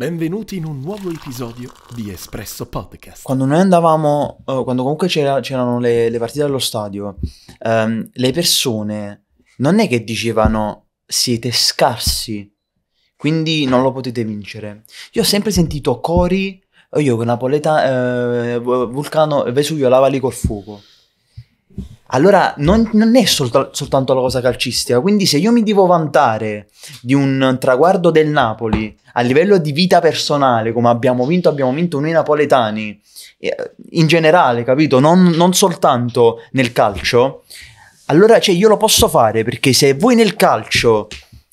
Benvenuti in un nuovo episodio di Espresso Podcast. Quando noi andavamo, oh, quando comunque c'erano le, le, partite allo stadio, um, le persone non è che dicevano siete scarsi, quindi non lo potete vincere. Io ho sempre sentito cori, eh, io con Napoleta, eh, Vulcano, Vesuvio, lavali col fuoco allora non, non è solt- soltanto la cosa calcistica. Quindi se io mi devo vantare di un traguardo del Napoli a livello di vita personale, come abbiamo vinto, abbiamo vinto noi napoletani, eh, in generale, capito? Non, non soltanto nel calcio, allora cioè, io lo posso fare perché se voi nel calcio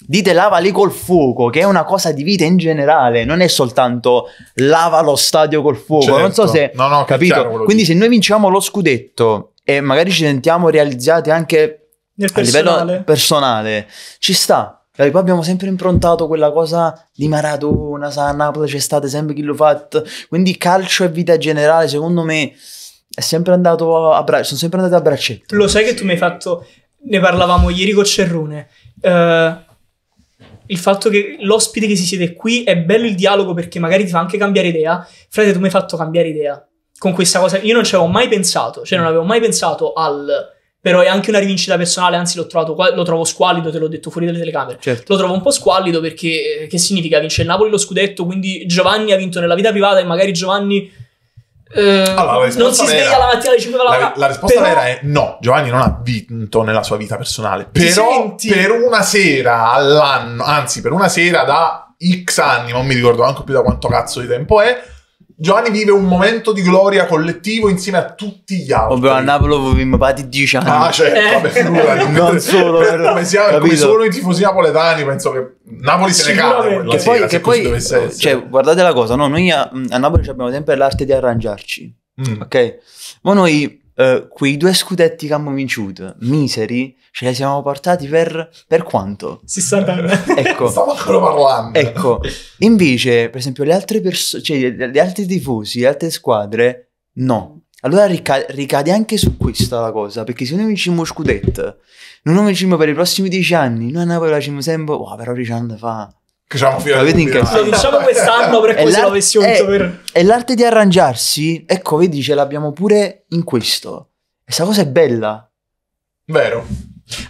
dite lava lì col fuoco, che è una cosa di vita in generale, non è soltanto lava lo stadio col fuoco. Certo. Non so certo. se... No, no, capito. Quindi dico. se noi vinciamo lo scudetto e magari ci sentiamo realizzati anche a livello personale. Ci sta. Poi abbiamo sempre improntato quella cosa di Maradona, sa, Napoli c'è stato sempre chi lo fa. Quindi calcio e vita generale, secondo me, è sempre andato a bra- sono sempre andati a braccetto. Lo sai che tu mi hai fatto... Ne parlavamo ieri con Cerrone. Uh, il fatto che l'ospite che si siede qui è bello il dialogo perché magari ti fa anche cambiare idea. Frate, tu mi hai fatto cambiare idea con questa cosa. Io non ci avevo mai pensato, cioè non mm. avevo mai pensato al... Però è anche una rivincita personale, anzi l'ho trovato, lo trovo squallido, te l'ho detto fuori dalle telecamere. Certo. Lo trovo un po' squallido perché eh, che significa? Vince il Napoli lo scudetto, quindi Giovanni ha vinto nella vita privata e magari Giovanni eh, allora, non si sveglia la mattina alle 5 della mattina. La, la risposta però, vera è no, Giovanni non ha vinto nella sua vita personale. Però per una sera all'anno, anzi per una sera da X anni, non mi ricordo neanche più da quanto cazzo di tempo è, Giovanni vive un momento di gloria collettivo insieme a tutti gli altri. Ovvero a Napoli ho vinto pati 10 anni. Ah, certo, vabbè, non solo, per, come, siamo, come sono i tifosi napoletani, penso che Napoli se ne cade. Che sera, poi, che poi oh, cioè, guardate la cosa, no? noi a, a Napoli abbiamo sempre l'arte di arrangiarci, mm. ok? Ma noi eh, quei due scudetti che abbiamo vincuto, miseri, ce li siamo portati per, per quanto? 60 anni. Ecco, Stavo ancora parlando. Ecco, invece, per esempio, le altre persone, cioè gli altri tifosi, le altre squadre, no. Allora rica- ricade anche su questa la cosa, perché se noi vinciamo scudetto, non lo vinciamo per i prossimi dieci anni, noi andiamo la vinciamo sempre, wow, però dieci anni fa diciamo, fino Avete incazzato. Lo diciamo quest'anno perché così l'avessi vinto per... Eh, è l'arte di arrangiarsi, ecco, vedi, ce l'abbiamo pure in questo. Questa cosa è bella. Vero.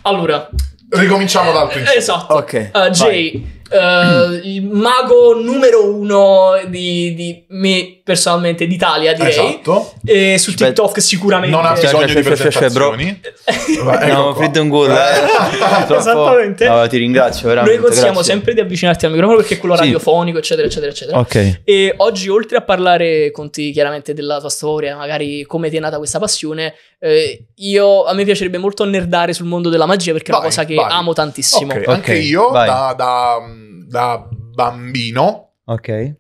Allora... Ricominciamo dal principio. Esatto. Ok. Uh, Jay... Vai Uh, il mago numero uno di, di me personalmente d'Italia direi esatto. e su Aspetta. TikTok sicuramente non ha cioè, bisogno cioè, di cioè, presentazioni no ecco un Goal eh. eh, esattamente no, ti ringrazio veramente noi consigliamo grazie. sempre di avvicinarti al microfono perché è quello sì. radiofonico eccetera eccetera eccetera ok e oggi oltre a parlare con te chiaramente della tua storia magari come ti è nata questa passione eh, io, a me piacerebbe molto nerdare sul mondo della magia perché vai, è una cosa che vai. amo tantissimo. Okay, okay, anche io da, da, da, bambino, ok,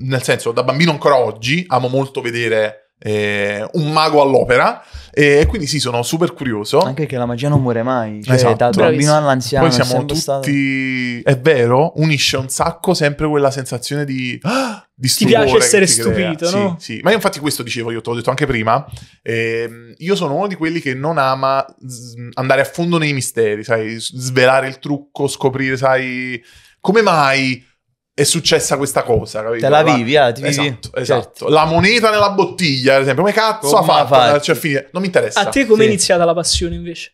nel senso da bambino ancora oggi, amo molto vedere eh, un mago all'opera e quindi sì sono super curioso anche che la magia non muore mai cioè esatto. dal bambino all'anziano poi siamo tutti stato... è vero unisce un sacco sempre quella sensazione di, ah, di ti piace essere stupito crea. no? Sì, sì. ma io infatti questo dicevo io te l'ho detto anche prima eh, io sono uno di quelli che non ama andare a fondo nei misteri sai svelare il trucco scoprire sai come mai è successa questa cosa, capito? Te la vivi, eh, ti vivi. Esatto, certo. esatto. Certo. La moneta nella bottiglia, ad esempio, come cazzo come ha fatto? Cioè, finire. Non mi interessa. A te come è sì. iniziata la passione invece?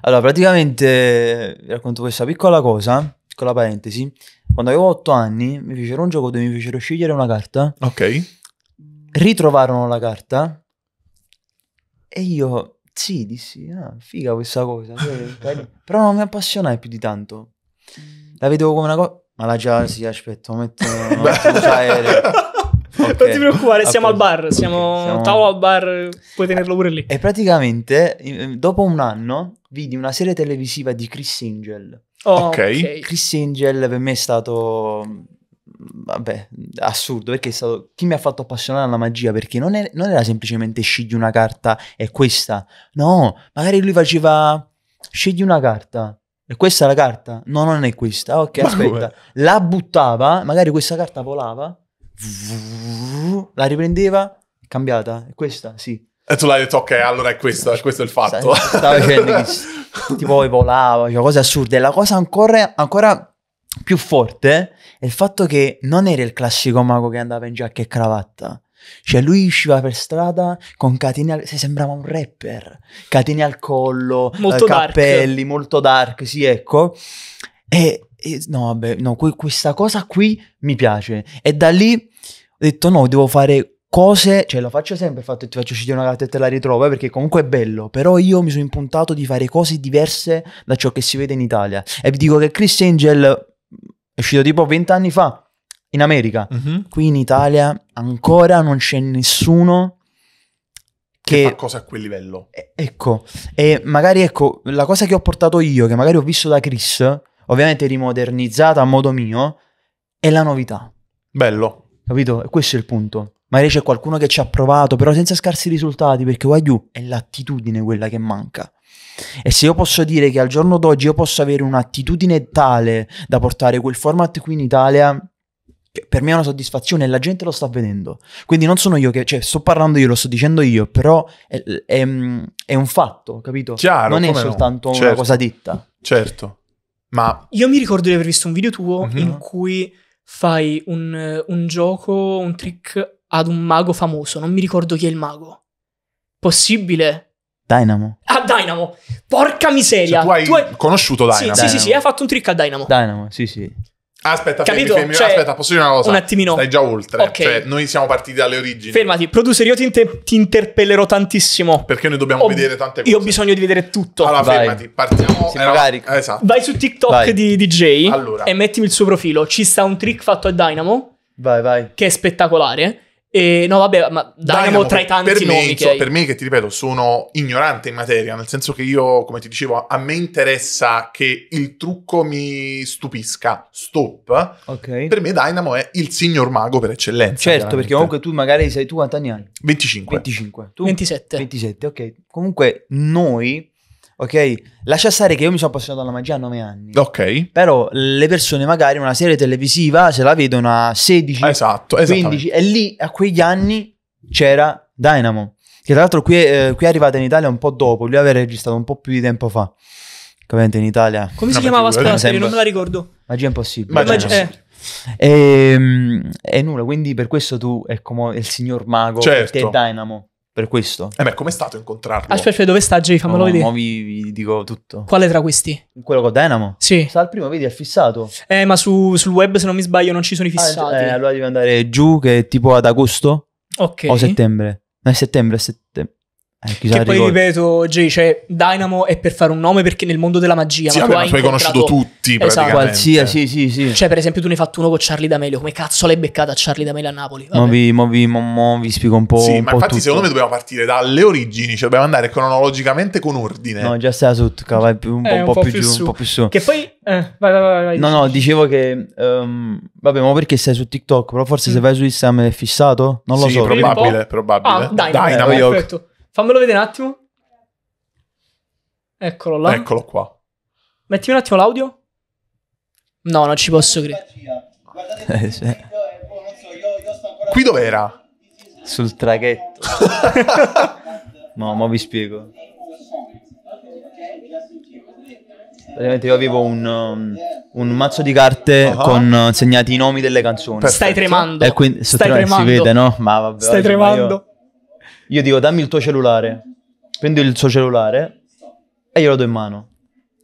Allora, praticamente vi eh, racconto questa piccola cosa, piccola parentesi. Quando avevo otto anni mi fecero un gioco dove mi fecero scegliere una carta. Ok. Ritrovarono la carta e io sì, dissi, ah, figa questa cosa, cioè, cioè, però non mi appassionai più di tanto. La vedevo come una cosa ma la Jasi, aspetta, metto aereo. Okay. Non ti preoccupare, siamo okay. al bar, siamo, siamo... tavolo al bar, puoi eh, tenerlo pure lì. E praticamente eh, dopo un anno vidi una serie televisiva di Chris Angel. Oh, ok. Chris Angel per me è stato mm, vabbè, assurdo perché è stato chi mi ha fatto appassionare alla magia perché non, è, non era semplicemente scegli una carta e questa. No, magari lui faceva scegli una carta e questa è la carta? No, non è questa. Ok, Ma aspetta. Come? La buttava, magari questa carta volava, la riprendeva, cambiata. È questa? Sì. E tu l'hai detto, ok, allora è questo, questo è il fatto. Stavo dicendo che tipo poi volava, cioè, cose assurde. La cosa ancora, ancora, più forte è il fatto che non era il classico mago che andava in giacca e cravatta, cioè lui usciva per strada con catene al... sembrava un rapper, catene al collo, molto eh, cappelli, dark. molto dark, sì ecco. E, e no vabbè, no, que- questa cosa qui mi piace. E da lì ho detto no, devo fare cose, cioè lo faccio sempre, fatto ti faccio uscire una carta e te la ritrovo, eh, perché comunque è bello, però io mi sono impuntato di fare cose diverse da ciò che si vede in Italia. E vi dico che Chris Angel mm, è uscito tipo vent'anni fa, in America. Mm-hmm. Qui in Italia ancora non c'è nessuno che, che fa cosa a quel livello. E, ecco, e magari ecco, la cosa che ho portato io, che magari ho visto da Chris, ovviamente rimodernizzata a modo mio, è la novità. Bello. Capito? E questo è il punto. Magari c'è qualcuno che ci ha provato, però senza scarsi risultati, perché Wagyu è l'attitudine quella che manca. E se io posso dire che al giorno d'oggi io posso avere un'attitudine tale da portare quel format qui in Italia per me è una soddisfazione e la gente lo sta vedendo. Quindi non sono io che, cioè, sto parlando io, lo sto dicendo io, però è, è, è un fatto, capito? Chiaro, non è soltanto no? certo. una cosa ditta. Certo, ma... Io mi ricordo di aver visto un video tuo mm-hmm. in cui fai un, un gioco, un trick ad un mago famoso, non mi ricordo chi è il mago. Possibile? Dynamo. Ah, Dynamo. Porca miseria. Cioè, tu, hai tu hai conosciuto Dynamo. Sì, Dynamo. sì, sì, sì, ha fatto un trick a Dynamo. Dynamo, sì, sì. Aspetta, Fermi, fermi. Cioè, aspetta, posso dire una cosa? Un attimino. Stai già oltre. Okay. Cioè, noi siamo partiti dalle origini. Fermati, producer, io ti, inter- ti interpellerò tantissimo. Perché noi dobbiamo ho... vedere tante cose. Io ho bisogno di vedere tutto. Allora, Vai. fermati, partiamo. Sì, eh, magari... esatto. Vai su TikTok vai. di DJ allora. e mettimi il suo profilo. Ci sta un trick fatto a Dynamo. Vai, vai. Che è spettacolare e, no, vabbè, ma Dynamo, Dynamo tra i tanti per me, che hai... Per me, che ti ripeto, sono ignorante in materia, nel senso che io, come ti dicevo, a me interessa che il trucco mi stupisca. Stop. Okay. Per me Dynamo è il signor mago per eccellenza. Certo, perché comunque tu magari sei tu quanti anni hai? 25. 25. Tu? 27. 27, ok. Comunque noi ok? Lascia stare che io mi sono appassionato alla magia a 9 anni. Ok. Però le persone magari una serie televisiva se la vedono a 16, esatto, 15 e lì a quegli anni c'era Dynamo, che tra l'altro qui, eh, qui è arrivata in Italia un po' dopo, lui aveva registrato un po' più di tempo fa. Che ovviamente in Italia. Come si chiamava questa serie? Non me la ricordo. Magia impossibile. Magia eh. impossibile. E, ehm, e, nulla, quindi per questo tu, è come il signor mago, certo. te Dynamo. Per questo. Eh beh, com'è stato incontrarlo? Aspetta, aspetta, dove sta Jay? Fammelo vedere. No, vi, vi dico tutto. Quale tra questi? Quello con Dynamo? Sì. Sta al primo, vedi, è fissato. Eh, ma su, sul web, se non mi sbaglio, non ci sono i ah, fissati. Ah, eh, allora devi andare giù, che è tipo ad agosto. Ok. O settembre. No, è settembre, è settembre. Eh, che poi ripeto, Jay, cioè Dynamo è per fare un nome perché nel mondo della magia. Sì, ma tu hai, incontrato... conosciuto tutti, esatto. qualsiasi, sì, sì, sì. Cioè, per esempio, tu ne hai fatto uno con Charlie D'Amelio. Come cazzo l'hai beccata a Charlie D'Amelio a Napoli? Vabbè. Mo vi, mo vi, mo, mo vi spiego un po'. Sì, un ma po infatti, tutto. secondo me dobbiamo partire dalle origini, cioè dobbiamo andare cronologicamente con ordine. No, già stai su, vai un, po', eh, un po, po più, più giù, su. un po' più su. Che poi. Eh, vai, vai, vai, no, no, dicevo che. Um, vabbè, ma perché sei su TikTok? Però forse mm. se vai su Instagram è fissato? Non lo sì, so. Probabile, probabile. Ah, Dynamo, Dynamo. Eh, perfetto. Fammelo vedere un attimo. Eccolo là. Eccolo qua. Mettimi un attimo l'audio. No, non ci posso credere. Eh, sì. Qui dov'era? Sul traghetto. no, ma vi spiego. Praticamente io avevo un, um, un mazzo di carte uh-huh. con uh, segnati i nomi delle canzoni. Stai tremando. Quindi, Stai tremando. Si vede, no? Ma vabbè. Stai oggi, tremando. Io dico dammi il tuo cellulare, prendo il suo cellulare e glielo do in mano.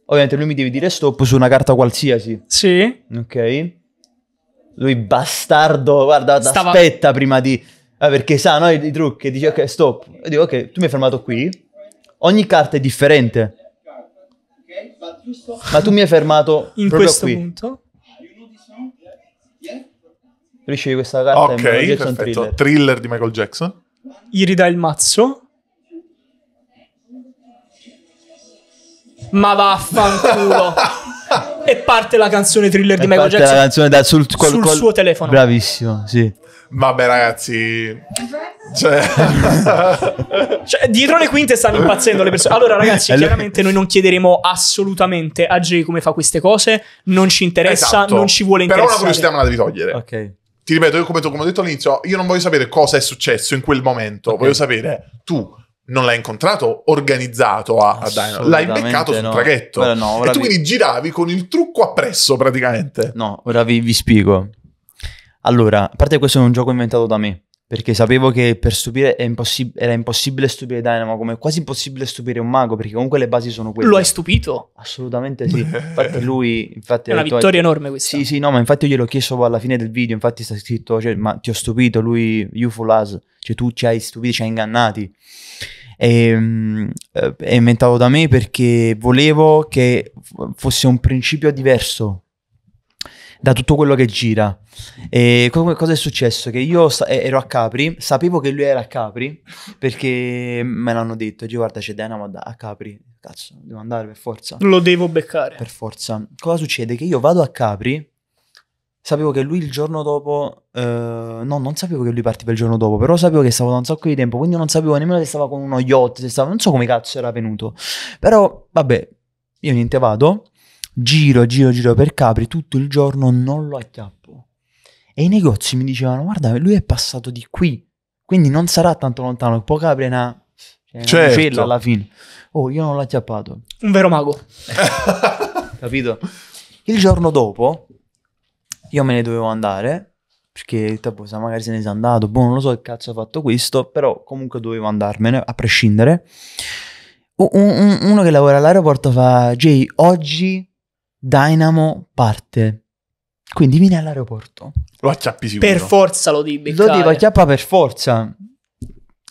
Ovviamente lui mi deve dire stop su una carta qualsiasi. Sì. Ok. Lui bastardo, guarda, Stava... aspetta prima di... Ah, perché sa, no, i, i trucchi, dice ok, stop. Io dico ok, tu mi hai fermato qui. Ogni carta è differente. Ma tu mi hai fermato in questo qui. punto. Ricevi questa carta Ok, perfetto. Thriller. thriller di Michael Jackson gli ridà il mazzo. Ma vaffanculo. e parte la canzone thriller di e Michael Jackson. la canzone da sul, col, sul col... suo telefono. Bravissimo, sì. Vabbè ragazzi, cioè... cioè... dietro le quinte stanno impazzendo le persone. Allora ragazzi, chiaramente noi non chiederemo assolutamente a Jay come fa queste cose, non ci interessa, esatto. non ci vuole interessare. Però una curiosità me la devi togliere. Ok ti ripeto, io come, come ho detto all'inizio, io non voglio sapere cosa è successo in quel momento, okay. voglio sapere tu non l'hai incontrato organizzato a, a Dino, l'hai beccato no. sul traghetto. Beh, no, e tu vi... quindi giravi con il trucco appresso praticamente. No, ora vi, vi, spiego. Allora, a parte questo è un gioco inventato da me, perché sapevo che per stupire impossib- era impossibile stupire Dynamo, come quasi impossibile stupire un mago, perché comunque le basi sono quelle. Lo hai stupito? Assolutamente sì. Infatti lui... Infatti, è una detto, vittoria enorme questa. Sì, sì, no, ma infatti io gliel'ho chiesto alla fine del video, infatti sta scritto, cioè, ma ti ho stupito, lui, you fool us, cioè tu ci hai stupiti, ci hai ingannati. Ehm, eh, e, è inventato da me perché volevo che fosse un principio diverso da tutto quello che gira. E co- cosa è successo? Che io sa- ero a Capri, sapevo che lui era a Capri perché me l'hanno detto, Gio guarda c'è Dynamo a Capri, cazzo, devo andare per forza. Lo devo beccare. Per forza. Cosa succede? Che io vado a Capri, sapevo che lui il giorno dopo, eh, no non sapevo che lui partiva il giorno dopo, però sapevo che stava da un sacco di tempo, quindi non sapevo nemmeno se stava con uno yacht, se stava, non so come cazzo era venuto. Però vabbè, io niente vado giro, giro, giro per Capri tutto il giorno, non lo acchiappo. E i negozi mi dicevano, guarda, lui è passato di qui, quindi non sarà tanto lontano, poi Capri è una... Cioè, certo. alla fine. Oh, io non l'ho acchiappato. Un vero mago. Capito? Il giorno dopo, io me ne dovevo andare, perché tipo, magari se ne sei andato, boh, non lo so che cazzo ha fatto questo, però comunque dovevo andarmene, a prescindere. uno che lavora all'aeroporto fa, Jay, oggi Dynamo parte. Quindi vieni all'aeroporto. Lo acciappi sicuro. Per forza lo devi beccare. Lo devo acchiappare per forza.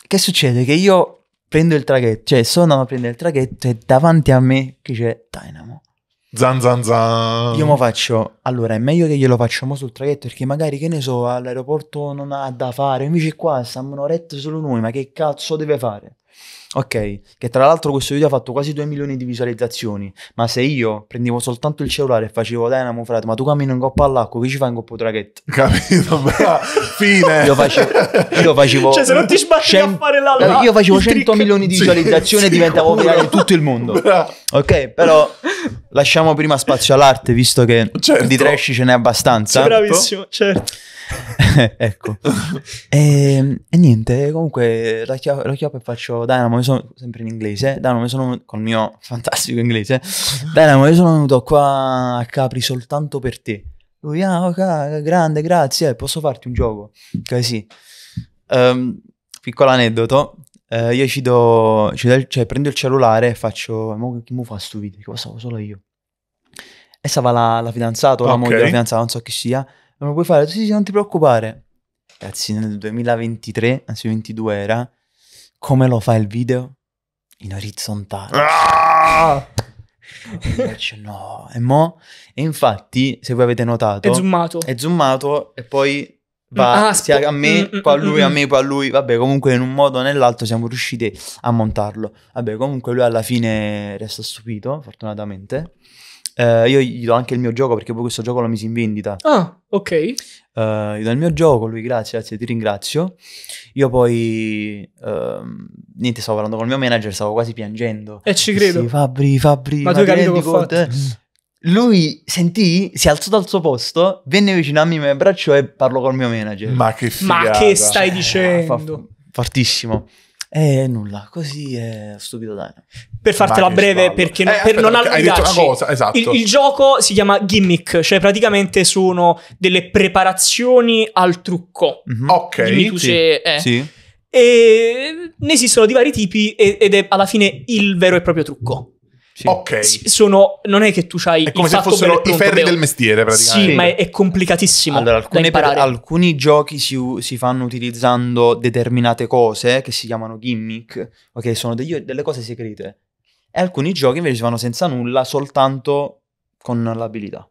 Che succede? Che io prendo il traghetto, cioè sono a prendere il traghetto e davanti a me che c'è Dynamo. Zan zan zan. Io mo faccio, allora è meglio che glielo facciamo sul traghetto perché magari che ne so, all'aeroporto non ha da fare, invece qua stiamo un'oretta solo noi, ma che cazzo deve fare? Ok, che tra l'altro questo video ha fatto quasi 2 milioni di visualizzazioni, ma se io prendevo soltanto il cellulare e facevo Dynamo frate, ma tu cammini in coppa all'acqua, che ci fai in coppa traghetto? Capito, bravo, fine. Io facevo, io facevo Cioè se non ti sbatti cent... a fare la Io facevo 100 trick. milioni di visualizzazioni sì, e diventavo virale in tutto il mondo. Bravo. Ok, però lasciamo prima spazio all'arte, visto che certo. di trash ce n'è abbastanza. Sì, certo. bravissimo, certo. ecco. e, ehm, e, niente, comunque la chiappo e faccio Dynamo sono sempre in inglese. Dynamo, sono, con il mio fantastico inglese. Dynamo, io sono venuto qua a Capri soltanto per te. Lui, ah, okay, grande, grazie, eh, posso farti un gioco? Così. Um, piccolo aneddoto. Uh, io ci do, ci do, cioè prendo il cellulare e faccio, mo, chi mi fa questo video? Che fa solo io. E stava la, la fidanzata, okay. la moglie, la fidanzata, non so chi sia. Non lo puoi fare? Sì, sì, non ti preoccupare. Ragazzi, nel 2023, anzi 22 era, come lo fa il video? In orizzontale. Ah! no. E mo? E infatti, se voi avete notato... È zoomato. È zoomato e poi mm, va ah, sia a me, mm, mm, poi a lui, a me, poi a lui. Vabbè, comunque in un modo o nell'altro siamo riusciti a montarlo. Vabbè, comunque lui alla fine resta stupito, fortunatamente. Eh, io gli do anche il mio gioco perché poi questo gioco l'ho messo in vendita. Ah, ok uh, dal mio gioco, lui grazie, grazie, ti ringrazio. Io poi, uh, niente, stavo parlando con il mio manager, stavo quasi piangendo. E eh, ci credo. Sì, Fabri, Fabri, ma, ma tu capito che conto? Lui sentì, si alzò dal suo posto, venne vicino a me, mi abbracciò e parlò col mio manager. Ma che figata. Ma che stai cioè, dicendo? Fa, fortissimo. Eh, nulla, così è stupido dai. Per fartela Vai, breve, perché eh, no, per non allungarci, cosa, esatto. il, il, gioco si chiama gimmick, cioè praticamente sono delle preparazioni al trucco. Mm-hmm. Ok. Dimmi tu sì. se... Eh. Sì. E ne esistono di vari tipi ed è alla fine il vero e proprio trucco. Sì. Ok. Sono, non è che tu hai È come se fossero i ferri del mestiere, praticamente. Sì, ma è, è complicatissimo. Allora, alcune, alcuni giochi si, si, fanno utilizzando determinate cose che si chiamano gimmick, ok? Sono degli, delle cose segrete. E alcuni giochi invece si fanno senza nulla, soltanto con l'abilità.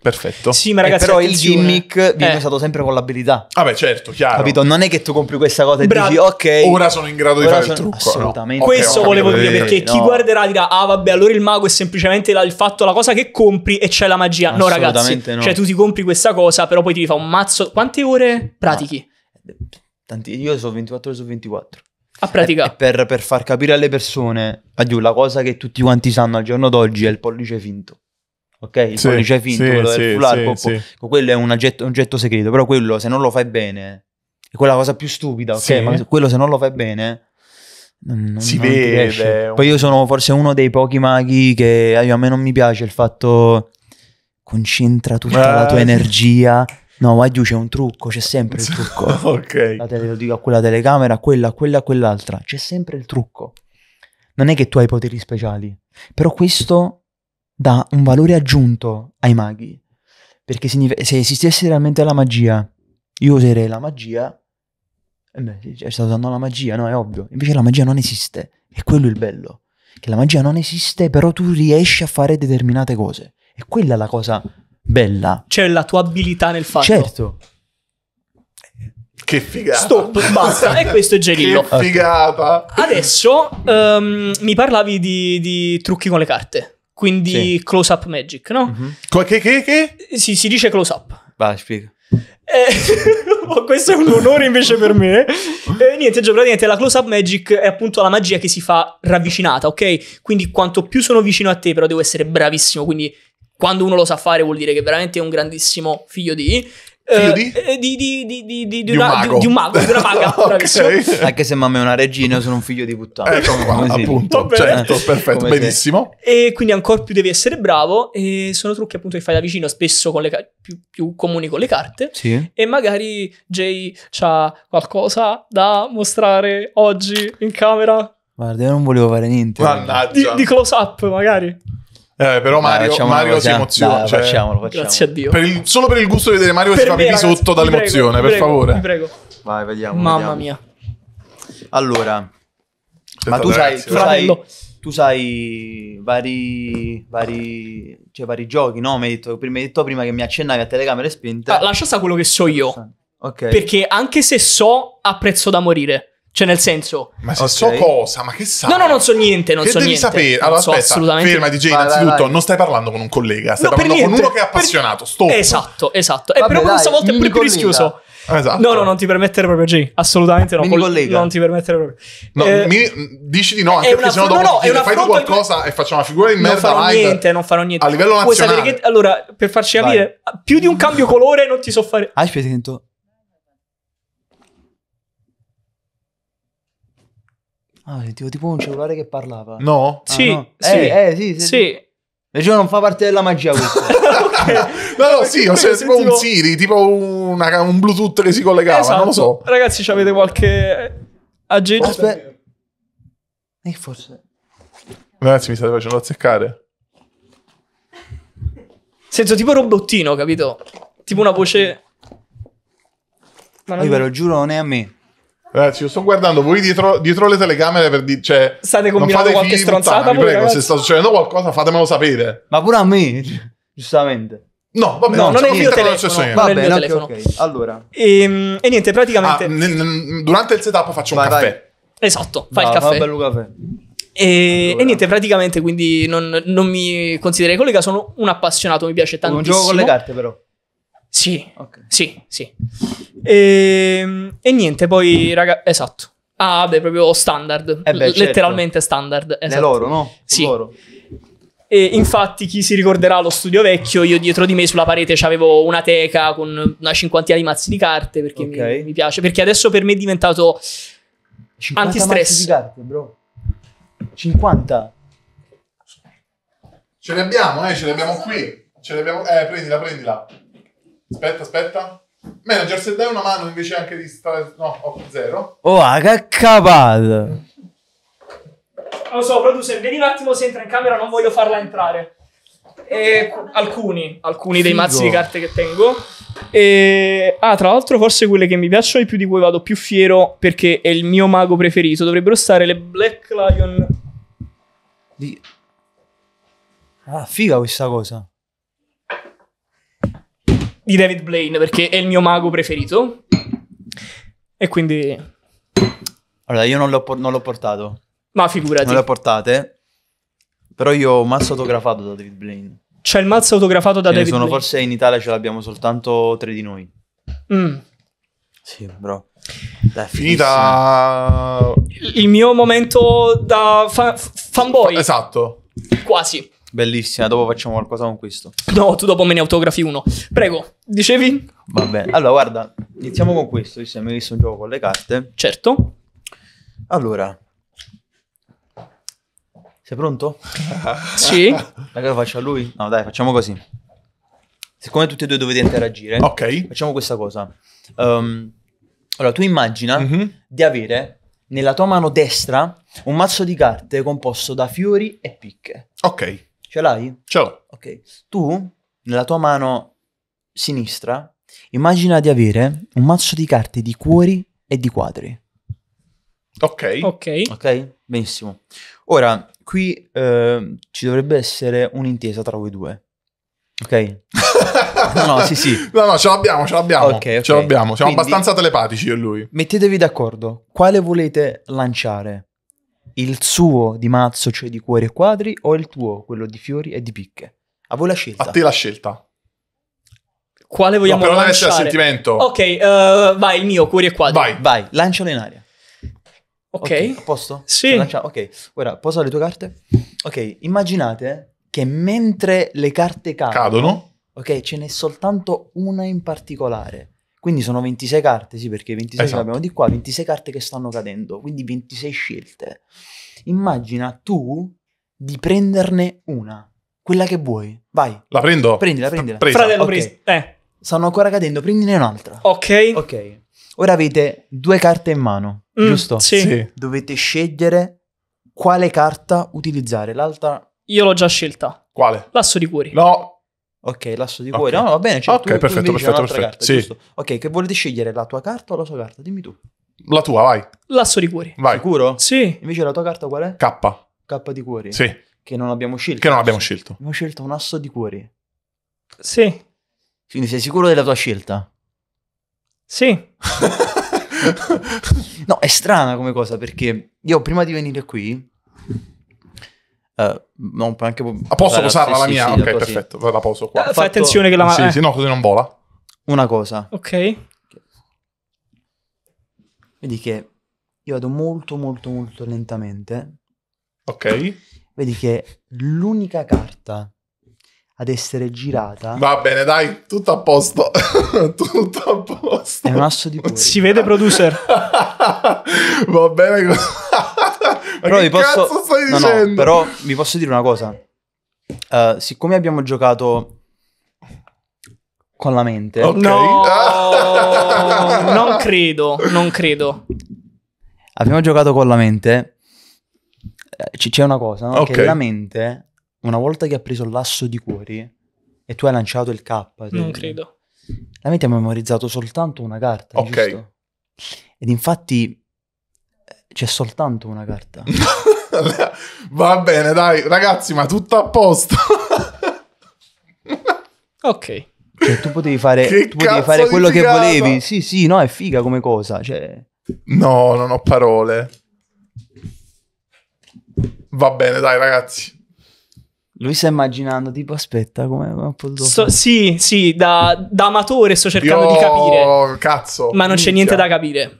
Perfetto. Sì, ma eh, ragazzi, però il gimmick viene eh. usato sempre con l'abilità. Ah, beh, certo, chiaro. Capito? Non è che tu compri questa cosa e Bra- dici, ok. Ora sono in grado di fare sono... il trucco. Assolutamente. No. Okay, Questo volevo dire perché no. chi guarderà dirà, ah, vabbè, allora il mago è semplicemente il fatto, la cosa che compri e c'è la magia. No, ragazzi. No. Cioè, tu ti compri questa cosa, però poi ti fa un mazzo. Quante ore pratichi? Tanti... Io sono 24 ore su 24. A pratica. E per, per far capire alle persone, addio, la cosa che tutti quanti sanno al giorno d'oggi è il pollice finto ok? Il sì, pollice finto, sì, quello del full sì, quello è un oggetto, un oggetto, segreto, però quello se non lo fai bene, è quella cosa più stupida, ok? Ma quello se non lo fai bene... Non, si non vede. Poi io sono forse uno dei pochi maghi che a me non mi piace il fatto concentra tutta ah. la tua ah. energia. No, ma giù c'è un trucco, c'è sempre il trucco. ok. La tele, lo dico a quella telecamera, a quella, a quella, a quell'altra. C'è sempre il trucco. Non è che tu hai poteri speciali, però questo dà un valore aggiunto ai maghi. Perché se esistesse realmente la magia, io userei la magia. E beh, cioè, sta usando la magia, no? È ovvio. Invece la magia non esiste. E quello è il bello. Che la magia non esiste, però tu riesci a fare determinate cose. E quella è la cosa bella. Cioè la tua abilità nel farlo. Certo. Che figata. Stop, basta. e questo è Gelillo. Che figata. Adesso um, mi parlavi di, di trucchi con le carte. Quindi sì. close up magic, no? Mm-hmm. Che, che, che? Si, si dice close up. Vai, spiega. Eh, oh, questo è un onore invece per me. Eh, niente, già praticamente la close up magic è appunto la magia che si fa ravvicinata, ok? Quindi quanto più sono vicino a te, però devo essere bravissimo, quindi quando uno lo sa fare vuol dire che veramente è un grandissimo figlio di... Figlio di? un mago. di, una maga. okay. Anche se mamma è una regina, sono un figlio di puttana. Ecco eh, qua, appunto, certo, perfetto, Come benissimo. Sei. E quindi ancora più devi essere bravo e sono trucchi appunto che fai da vicino, spesso con le car- più, più comuni con le carte. Sì. E magari Jay c'ha qualcosa da mostrare oggi in camera. Guarda, io non volevo fare niente. Di, di close up magari. Eh, però Mario, dai, Mario si emoziona. Dai, cioè, facciamolo, facciamo. Grazie a Dio. Per il, solo per il gusto di vedere Mario per che si fa pipì sotto dall'emozione, prego, per prego, favore. Vi prego. Vai, vediamo. Mamma vediamo. mia. Allora, Aspetta, ma tu sai, tu sai, tu sai vari, vari, cioè, vari giochi, no? Mi hai, detto, mi hai detto prima che mi accennavi a telecamere spinte. Ah, lascia sta quello che so io. Ok. Perché anche se so, apprezzo da morire. Cioè, nel senso. Ma se okay. so cosa, ma che sai? No, no, non so niente. Non che so devi niente. sapere. Allora, so aspetta, ferma, DJ. Vai, innanzitutto, vai, vai. non stai parlando con un collega, stai no, parlando con uno che è appassionato. Stop. Esatto, esatto. e però questa volta è pure più rischioso. Esatto. No, no, non ti permettere proprio G. Assolutamente no. Col- non ti permettere proprio. No, eh, mi, dici di no, anche perché sennò dopo no, no, fai tu qualcosa e facciamo una figura di merda. Non farò niente, non farò niente. A livello nazionale. Che, allora, per farci capire, Vai. più di un cambio colore non ti so fare. Hai ah, presente? Ah, sentivo tipo un cellulare che parlava. No? Ah, sì, no. Eh, sì. Eh, eh, sì, sì. sì. Cioè non fa parte della magia questo. okay. No, no, sì, ho sentito tipo un Siri, tipo una, un Bluetooth che si collegava, esatto. non lo esatto. so. Ragazzi, avete qualche aggeggio? Aspetta. E eh, forse... Ragazzi, mi state facendo azzeccare. Sento tipo un robottino, capito? Tipo una voce... Ma non... Io ve lo giuro, non è a me. Ragazzi, io sto guardando voi dietro, dietro le telecamere per dire. Cioè, State combinando qualche figli, stronzata? Vi prego, ragazzi. se sta succedendo qualcosa, fatemelo sapere. Ma pure a me, giustamente. No, vabbè, no, non, non è il mio telefono. No, vabbè, telefono. Okay, okay. Allora. E, ehm, e, niente, praticamente. Ah, n- n- durante il setup faccio vai, un caffè. Vai. Esatto, fai no, il caffè. Fa bello caffè. E, allora. e, niente, praticamente quindi non, non mi considererei collega, sono un appassionato, mi piace tantissimo. Non gioco con le carte però. Sì, okay. sì, sì. E, ehm, e, niente, poi raga, esatto. Ah, beh, proprio standard, eh beh, l- certo. letteralmente standard. Esatto. È loro, no? Sì. Loro. E infatti, chi si ricorderà lo studio vecchio, io dietro di me sulla parete c'avevo una teca con una cinquantina di mazzi di carte perché okay. mi, mi, piace. Perché adesso per me è diventato 50 antistress. Mazzi di carte, bro. 50. Ce li abbiamo, eh, ce li abbiamo qui. Ce li abbiamo... Eh, prendila, prendila. Aspetta, aspetta. Manager, se dai una mano invece anche di stare... No, ho zero. Oh, ah, che cavallo! Non so, producer, vieni un attimo se entra in camera, non voglio farla entrare. E alcuni, alcuni dei mazzi di carte che tengo. E... Ah, tra l'altro, forse quelle che mi piacciono di più, di cui vado più fiero perché è il mio mago preferito, dovrebbero stare le Black Lion. Di... Ah, figa questa cosa di David Blaine perché è il mio mago preferito. E quindi... Allora, io non l'ho, por- non l'ho portato. Ma figurati. Non le ho portate. Però io ho un mazzo autografato da David Blaine. C'è il mazzo autografato da ce David sono, Blaine. Forse in Italia ce l'abbiamo soltanto tre di noi. Mm. Sì, bro. Dai, Finita. Il mio momento da fa- fanboy. Esatto. Quasi. Bellissima, dopo facciamo qualcosa con questo. No, tu dopo me ne autografi uno. Prego, dicevi? Va bene, allora guarda, iniziamo con questo, visto che mi hai visto un gioco con le carte. Certo. Allora, sei pronto? sì. Magari lo faccio a lui? No, dai, facciamo così. Siccome tutti e due dovete interagire, okay. facciamo questa cosa. Um, allora, tu immagina mm-hmm. di avere nella tua mano destra un mazzo di carte composto da fiori e picche. Ok. Ce l'hai? Ce l'ho. Ok. Tu, nella tua mano sinistra, immagina di avere un mazzo di carte di cuori e di quadri. Ok. Ok. Ok, benissimo. Ora, qui eh, ci dovrebbe essere un'intesa tra voi due. Ok? no, no, sì, sì. No, no, ce l'abbiamo, ce l'abbiamo. Ok, okay. Ce l'abbiamo, siamo Quindi, abbastanza telepatici io e lui. Mettetevi d'accordo, quale volete lanciare? il suo di mazzo, cioè di cuori e quadri, o il tuo, quello di fiori e di picche? A voi la scelta. A te la scelta. Quale vogliamo no, però lanciare? Però sentimento. Ok, uh, vai, il mio, cuori e quadri. Vai. Vai, lancialo in aria. Ok. okay a posto? Sì. Ok, ora posa le tue carte. Ok, immaginate che mentre le carte cadono, cadono. ok, ce n'è soltanto una in particolare quindi sono 26 carte, sì, perché 26 esatto. abbiamo di qua, 26 carte che stanno cadendo, quindi 26 scelte. Immagina tu di prenderne una, quella che vuoi. Vai. La prendo? Prendila, prendila. Presa. Fratello, okay. Eh. Stanno ancora cadendo, prendine un'altra. Ok. Ok. Ora avete due carte in mano, mm, giusto? Sì. sì. Dovete scegliere quale carta utilizzare. L'altra... Io l'ho già scelta. Quale? L'asso di cuori. No, Ok, l'asso di cuore. Okay. No, va bene. Cioè, ok, tu, perfetto, tu perfetto, perfetto. Carta, sì. Ok, che volete scegliere la tua carta o la sua carta? Dimmi tu. La tua, vai. L'asso di cuori. Vai. Sicuro? Sì. Invece la tua carta qual è? K. K di cuori. Sì. Che non abbiamo scelto. Che non abbiamo scelto. Abbiamo scelto un asso di cuori. Sì. Quindi sei sicuro della tua scelta? Sì. no, è strana come cosa perché io prima di venire qui Uh, eh, non, anche... Ah, posso ragazzi, usarla la mia? Sì, ok, perfetto, sì. la posso qua. Eh, fai fatto... attenzione che la... Sì, eh. sì, no, così non vola. Una cosa. Ok. Vedi che io vado molto, molto, molto lentamente. Ok. Vedi che l'unica carta ad essere girata... Va bene, dai, tutto a posto. tutto a posto. È un asso di cuore. Si vede, producer. Va bene però che vi posso... cazzo stai no, dicendo? No, però vi posso dire una cosa. Uh, siccome abbiamo giocato con la mente... Okay. No, non credo, non credo. Abbiamo giocato con la mente. Eh, C- c'è una cosa, no? okay. che la mente, una volta che ha preso l'asso di cuori e tu hai lanciato il K... Non cioè, credo. La mente ha memorizzato soltanto una carta, Ok. Giusto? Ed infatti c'è soltanto una carta. Va bene, dai, ragazzi, ma tutto a posto. ok. Cioè, tu potevi fare, tu potevi fare quello che volevi. Sì, sì, no, è figa come cosa. Cioè... No, non ho parole. Va bene, dai, ragazzi. Lui sta immaginando, tipo, aspetta, come ho potuto... So, sì, sì, da, da, amatore sto cercando Io... di capire. cazzo. Ma non c'è niente da capire.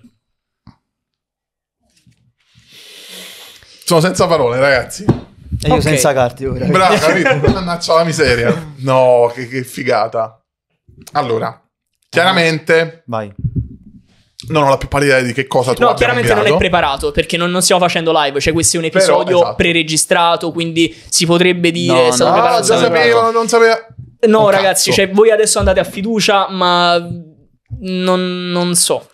Sono senza parole, ragazzi. E io okay. senza carte ora. Bravo, capito? Mannaggia la miseria. No, che, che figata. Allora, chiaramente... Vai. Non ho la più pallida idea di che cosa tu No, chiaramente inviato. non è preparato perché non, non, stiamo facendo live. Cioè, questo è un episodio Però, esatto. preregistrato, quindi si potrebbe dire. No, no, preparato, no, ah, già sapevano, non sapeva. No, un ragazzi, cazzo. cioè, voi adesso andate a fiducia, ma non, non so.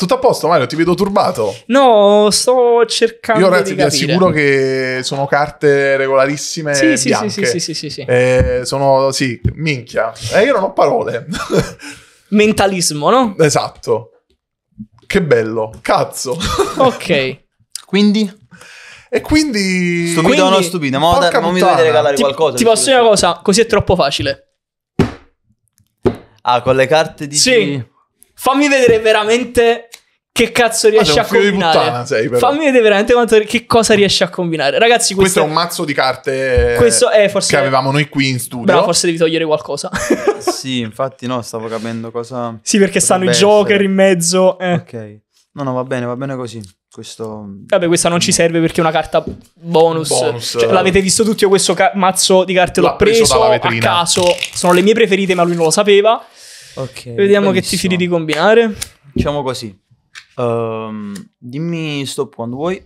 Tutto a posto, Mario, ti vedo turbato. No, sto cercando. Io ragazzi, vi assicuro che sono carte regolarissime. Sì, sì, sì, sì, sì, sì, sì. Eh, sono, sì, minchia. Eh, io non ho parole. Mentalismo, no? Esatto. Che bello. Cazzo. ok. Quindi? E quindi... Stupido o non stupido? Ma mi dovete regalare ti, qualcosa. Ti posso dire una cosa, così è troppo facile. Ah, con le carte di... Sì. Fammi vedere veramente che cazzo riesci ah, a combinare. Puttana, sei, Fammi vedere veramente quanto, che cosa riesci a combinare. Ragazzi, questo, questo è un mazzo di carte questo è forse... che avevamo noi qui in studio. Però forse devi togliere qualcosa. Eh, sì, infatti, no, stavo capendo cosa. Sì, perché stanno i Joker essere. in mezzo. Eh. Ok. No, no, va bene, va bene così. Questo... Vabbè, questa non ci serve perché è una carta bonus. bonus. Cioè, l'avete visto tutti, io questo ca- mazzo di carte l'ho preso, preso a caso. Sono le mie preferite, ma lui non lo sapeva. Ok. Vediamo benissimo. che ti fidi di combinare. Diciamo così. Ehm, dimmi stop quando vuoi.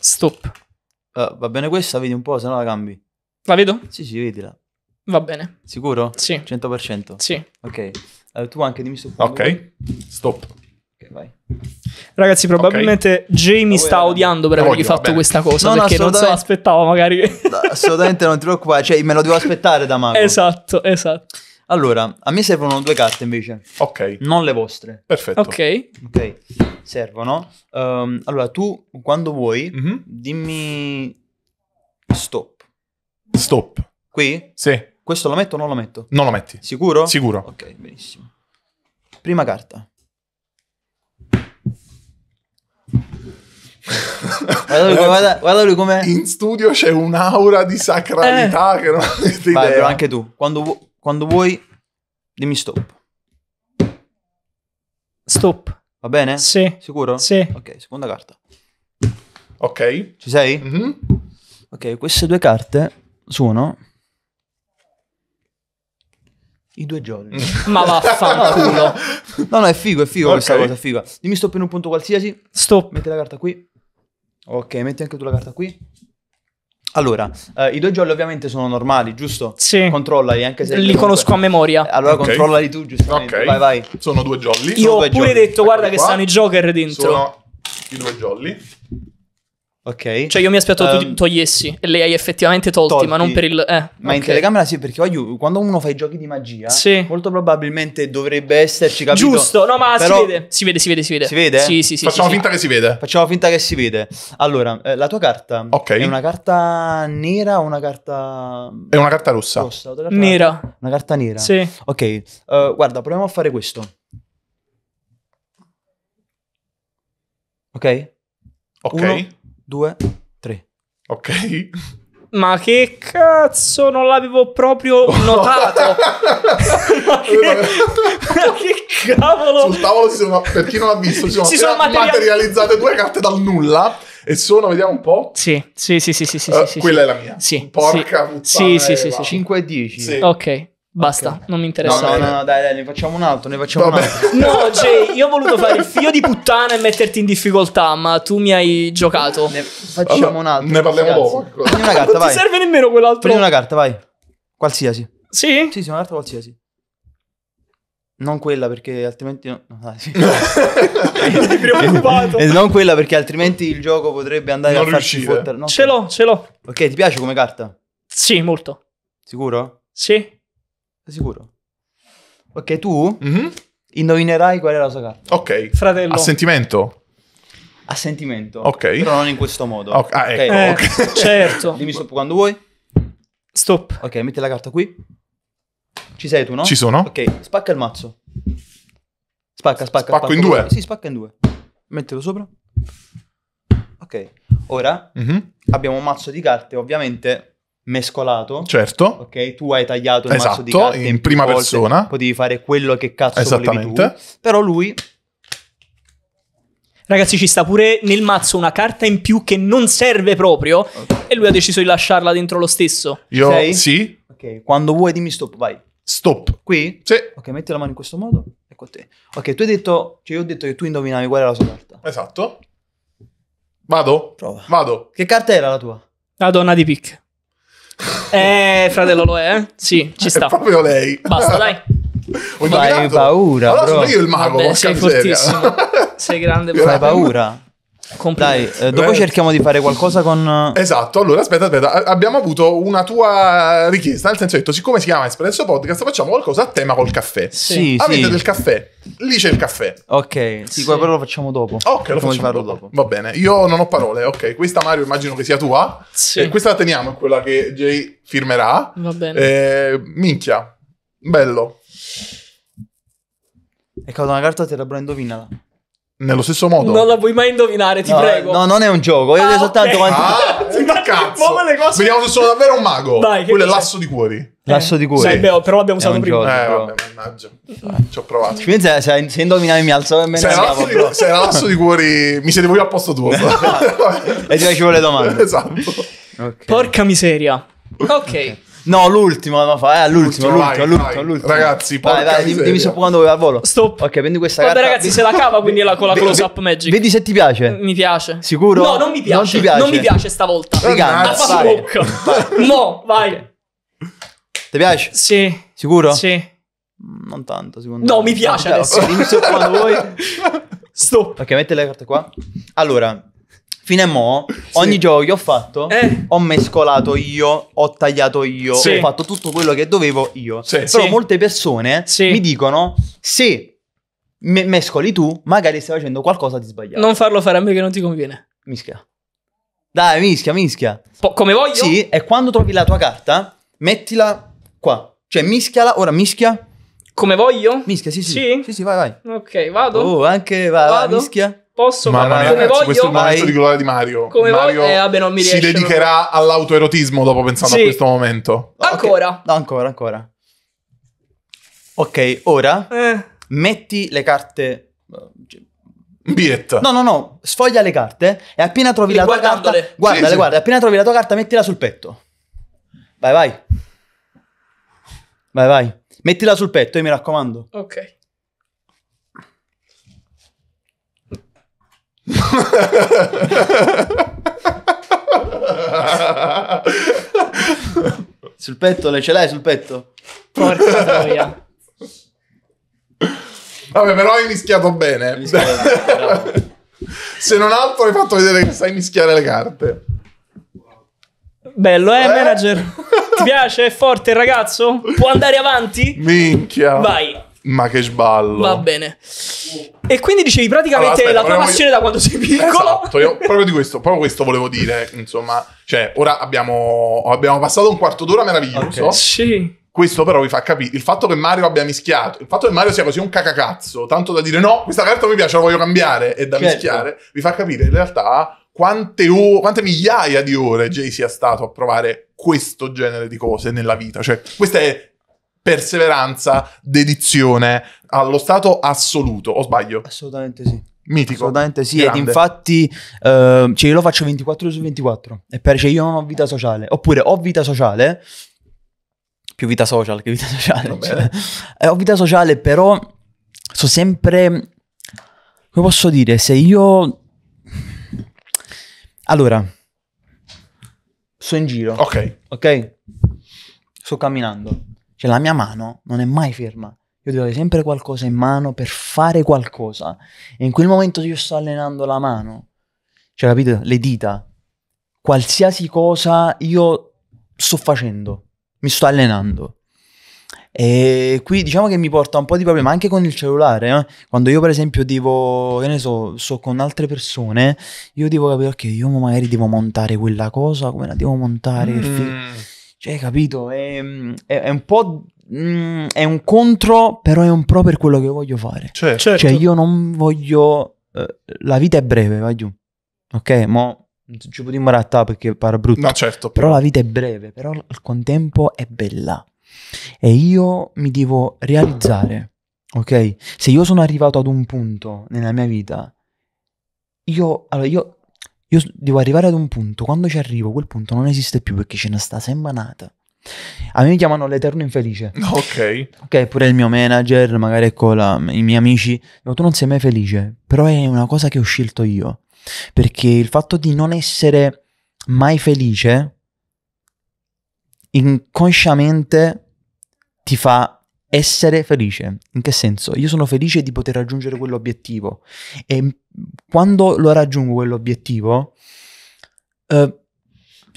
Stop. Uh, va bene questa? Vedi un po', se no la cambi. La vedo? Sì, sì, vedila. Va bene. Sicuro? Sì. 100%? Sì. Ok. Uh, tu anche dimmi stop Ok, vuoi. stop. vai. Ragazzi, probabilmente okay. Jay mi sta odiando per avergli fatto questa cosa no, no, perché non se l'aspettavo magari. assolutamente non ti preoccupare, cioè me lo devo aspettare da Mago. Esatto, esatto. Allora, a me servono due carte invece. Ok. Non le vostre. Perfetto. Ok. Ok. Servono. Um, allora, tu quando vuoi, mm-hmm. dimmi stop. Stop. Qui? Sì. Questo lo metto o non lo metto? Non lo metti. Sicuro? Sicuro. Ok, benissimo. Prima carta. guarda, lui, guarda, guarda lui com'è. In studio c'è un'aura di sacralità eh. che non avete idea. Vai, però anche tu. Quando, vu- quando vuoi, dimmi stop. Stop. Va bene? Sì. Sicuro? Sì. Ok, seconda carta. Ok. Ci sei? Mm-hmm. Ok, queste due carte sono i due giorni. Ma vaffanculo. no, no, è figo, è figo okay. questa cosa, è figa. Dimmi stop in un punto qualsiasi. Stop. Metti la carta qui. Ok, metti anche tu la carta qui. Allora, eh, i due jolly ovviamente sono normali, giusto? Sì. Controllali anche se... Li comunque... conosco a memoria. Eh, allora okay. controllali tu, giustamente. Ok. Vai, vai. Sono due jolly. Io ho pure jolly. detto, guarda ecco che stanno i Joker dentro. Sono i due jolly. Ok. Cioè io mi aspetto um, tu ehm, togliessi e lei hai effettivamente tolti, tolti. ma non per il... Eh, ma okay. in telecamera sì, perché oggi, quando uno fa i giochi di magia, sì. molto probabilmente dovrebbe esserci capito. Giusto, no ma Però... si vede, si vede, si vede, si vede. Si vede? Sì, sì, sì. Facciamo sì, finta sì. che si vede. Facciamo finta che si vede. Allora, eh, la tua carta okay. è una carta nera o una carta... È una carta rossa. rossa carta nera. Una carta nera. Sì. Ok, uh, guarda, proviamo a fare questo. Ok? Ok. Uno, due, tre. Ok. Ma che cazzo, non l'avevo proprio notato. ma, che, che cavolo. Sul tavolo si sono, per chi non ha visto, si sono, si sono materiali... materializzate due carte dal nulla. E sono, vediamo un po'. Sì, sì, sì, sì, sì, sì, uh, sì Quella sì. è la mia. Sì. Porca sì. puttana. Sì, sì, eh, sì, sì. 5 e 10. Sì. Ok. Basta, okay. non mi interessa. No, no, no, no, dai, dai, ne facciamo un altro, ne facciamo Vabbè. un altro. No, Jay, io ho voluto fare il figlio di puttana e metterti in difficoltà, ma tu mi hai giocato. Ne facciamo allora, un altro. Ne parliamo dopo. Ecco. Prendi una carta, non vai. Non serve nemmeno quell'altro. Prendi una carta, vai. Qualsiasi. Sì? Sì, sì, una carta qualsiasi. Non quella perché altrimenti. No, ah, sì. non quella perché altrimenti il gioco potrebbe andare non a farci fottere. No, ce l'ho, ce l'ho. Ok, ti piace come carta? Sì, molto. Sicuro? Sì. Sicuro. Ok, tu mm-hmm. indovinerai qual è la sua carta. Ok. Fratello. A sentimento? A sentimento. Ok. Però non in questo modo. Okay. Ah, ecco. Eh, okay. Certo. Dimmi stop quando vuoi. Stop. Ok, metti la carta qui. Ci sei tu, no? Ci sono. Ok, spacca il mazzo. Spacca, spacca. Spacco spacca. in due? Sì, spacca in due. Mettilo sopra. Ok. Ora mm-hmm. abbiamo un mazzo di carte, ovviamente mescolato. Certo. Ok, tu hai tagliato il esatto, mazzo di esatto, carte in prima volte, persona. Potevi fare quello che cazzo volevi tu. Però lui Ragazzi, ci sta pure nel mazzo una carta in più che non serve proprio okay. e lui ha deciso di lasciarla dentro lo stesso. Io Sei? sì. Ok, quando vuoi dimmi stop, vai. Stop. Qui? Sì. Ok, metti la mano in questo modo. Ecco te. Ok, tu hai detto, cioè io ho detto che tu indovinavi qual era la sua carta. Esatto. Vado? Prova. Vado. Che carta era la tua? La donna di picche. Eh, fratello lo è? Eh? Sì, ci sta. È proprio lei. Basta, dai. Ho Fai paura, Allora bro. sono io il mago. Vabbè, sei miseria. fortissimo. Sei grande. Fai paura. Dai, eh, dopo cerchiamo di fare qualcosa con... Eh, esatto, allora aspetta, aspetta, abbiamo avuto una tua richiesta, nel senso che siccome si chiama Espresso Podcast, facciamo qualcosa a tema col caffè. Sì, ah, Avete sì. del caffè? Lì c'è il caffè. Ok, sì, sì. però lo facciamo dopo. Ok, lo facciamo, facciamo dopo. dopo. Va bene, io non ho parole, ok, questa Mario immagino che sia tua. Sì. E eh, questa la teniamo, quella che Jay firmerà. Va bene. Eh, minchia, bello. E cado una carta, te la bravo, indovinala. Nello stesso modo. Non la puoi mai indovinare, ti no, prego. No, non è un gioco, è ah, soltanto okay. quanti... Ah, ma cazzo. Cose... Vediamo se sono davvero un mago. Dai, Quello è l'asso di cuori. Eh. Lasso di cuori. Sì, beh, però l'abbiamo usato prima. Gioco, eh, però. vabbè, mannaggia. Ci ho provato. Quindi se, se, se indovinavi mi alzo e me ne scavo. Se era, lasso di cuori, mi siete voi al posto tuo. e ti facevo le domande. Esatto. Okay. Porca miseria. Ok. okay. No, l'ultimo no, fa, eh, l'ultimo, l'ultimo, l'ultimo, l'ultimo. Ragazzi, vai, vai, dimmi, dimmi sopra quando va al volo. Stop. Ok, prendi questa Guarda, carta. ragazzi, se la cava quindi la, con la close up magic. Vedi se ti piace. Eh, mi piace. Sicuro? No, non mi piace. Non, ti piace. non mi piace stavolta. Ragazzi, vai. No, vai. Ti piace? Sì. Sicuro? Sì. Non tanto, secondo no, me. No, mi piace adesso. Dimmi sopra quando vuoi. Stop. Ok, metti le carte qua. Allora, fino a mo, ogni sì. gioco che ho fatto, eh. ho mescolato io, ho tagliato io, sì. ho fatto tutto quello che dovevo io. Sì. Però molte persone mi dicono, se me- mescoli tu, magari stai facendo qualcosa di sbagliato. Non farlo fare a me che non ti conviene. Mischia. Dai, mischia, mischia. Po- come voglio? Sì, e quando trovi la tua carta, mettila qua. Cioè, mischiala, ora mischia. Come voglio? Mischia, sì, sì. Sì, sì, sì vai, vai. Ok, vado. Oh, anche va, vado. Va, mischia. Posso Mamma parlare come voglio? Questo è il momento di gloria di Mario. Come Mario voglio? Eh, vabbè, non mi riesce. Si dedicherà proprio. all'autoerotismo dopo pensando sì. a questo momento. Ancora. Okay. No, ancora, ancora. Ok, ora eh. metti le carte Biet. No, no, no, sfoglia le carte e appena trovi Quindi la tua carta, guardale, sì, sì. guarda, appena trovi la tua carta mettila sul petto. Vai, vai. Vai, vai. Mettila sul petto, e mi raccomando. Ok. sul petto, le ce l'hai sul petto? Porca troia. Vabbè, però hai mischiato bene. Se non altro hai fatto vedere che sai mischiare le carte. Bello, eh, eh? manager? Ti piace? È forte il ragazzo? Può andare avanti? Minchia. Vai. Ma che sballo. Va bene. E quindi dicevi praticamente allora, aspetta, la tua passione di... da quando sei piccolo. Esatto, io proprio di questo, proprio questo volevo dire, insomma, cioè, ora abbiamo, abbiamo passato un quarto d'ora meraviglioso. Okay. Sì. Questo però vi fa capire il fatto che Mario abbia mischiato, il fatto che Mario sia così un cacacazzo, tanto da dire no, questa carta mi piace, la voglio cambiare e da certo. mischiare, vi fa capire in realtà quante, o- quante migliaia di ore Jay sia stato a provare questo genere di cose nella vita. Cioè, questa è perseveranza, dedizione allo stato assoluto, o sbaglio? Assolutamente sì. Mitico. Assolutamente sì, grande. ed infatti eh, cioè io lo faccio 24 ore su 24, e per, cioè io non ho vita sociale, oppure ho vita sociale, più vita social che vita sociale, cioè, eh, ho vita sociale però so sempre, come posso dire, se io... Allora, sto in giro, ok, ok, sto camminando, cioè la mia mano non è mai ferma. Io devo avere sempre qualcosa in mano per fare qualcosa. E in quel momento io sto allenando la mano. Cioè, capito? Le dita. Qualsiasi cosa io sto facendo. Mi sto allenando. E qui diciamo che mi porta un po' di problema anche con il cellulare. Eh? Quando io, per esempio, devo, che ne so, sto con altre persone, io devo capire, ok, io magari devo montare quella cosa, come la devo montare. Mm. Fi- cioè, capito? È, è, è un po'... Mm, è un contro, però è un pro per quello che voglio fare. Certo. Cioè, certo. io non voglio... Eh, la vita è breve, vai giù. Ok, mo... Non ci può imbarattare perché pare brutto. No, certo. Però. però la vita è breve, però al contempo è bella. E io mi devo realizzare, ok? Se io sono arrivato ad un punto nella mia vita, io, allora io io devo arrivare ad un punto, quando ci arrivo quel punto non esiste più perché ce ne sta sempre nata. A me mi chiamano l'eterno infelice. Ok. Ok, pure il mio manager, magari ecco la, i miei amici. No, tu non sei mai felice, però è una cosa che ho scelto io. Perché il fatto di non essere mai felice inconsciamente ti fa essere felice. In che senso? Io sono felice di poter raggiungere quell'obiettivo e mm, quando lo raggiungo quell'obiettivo eh,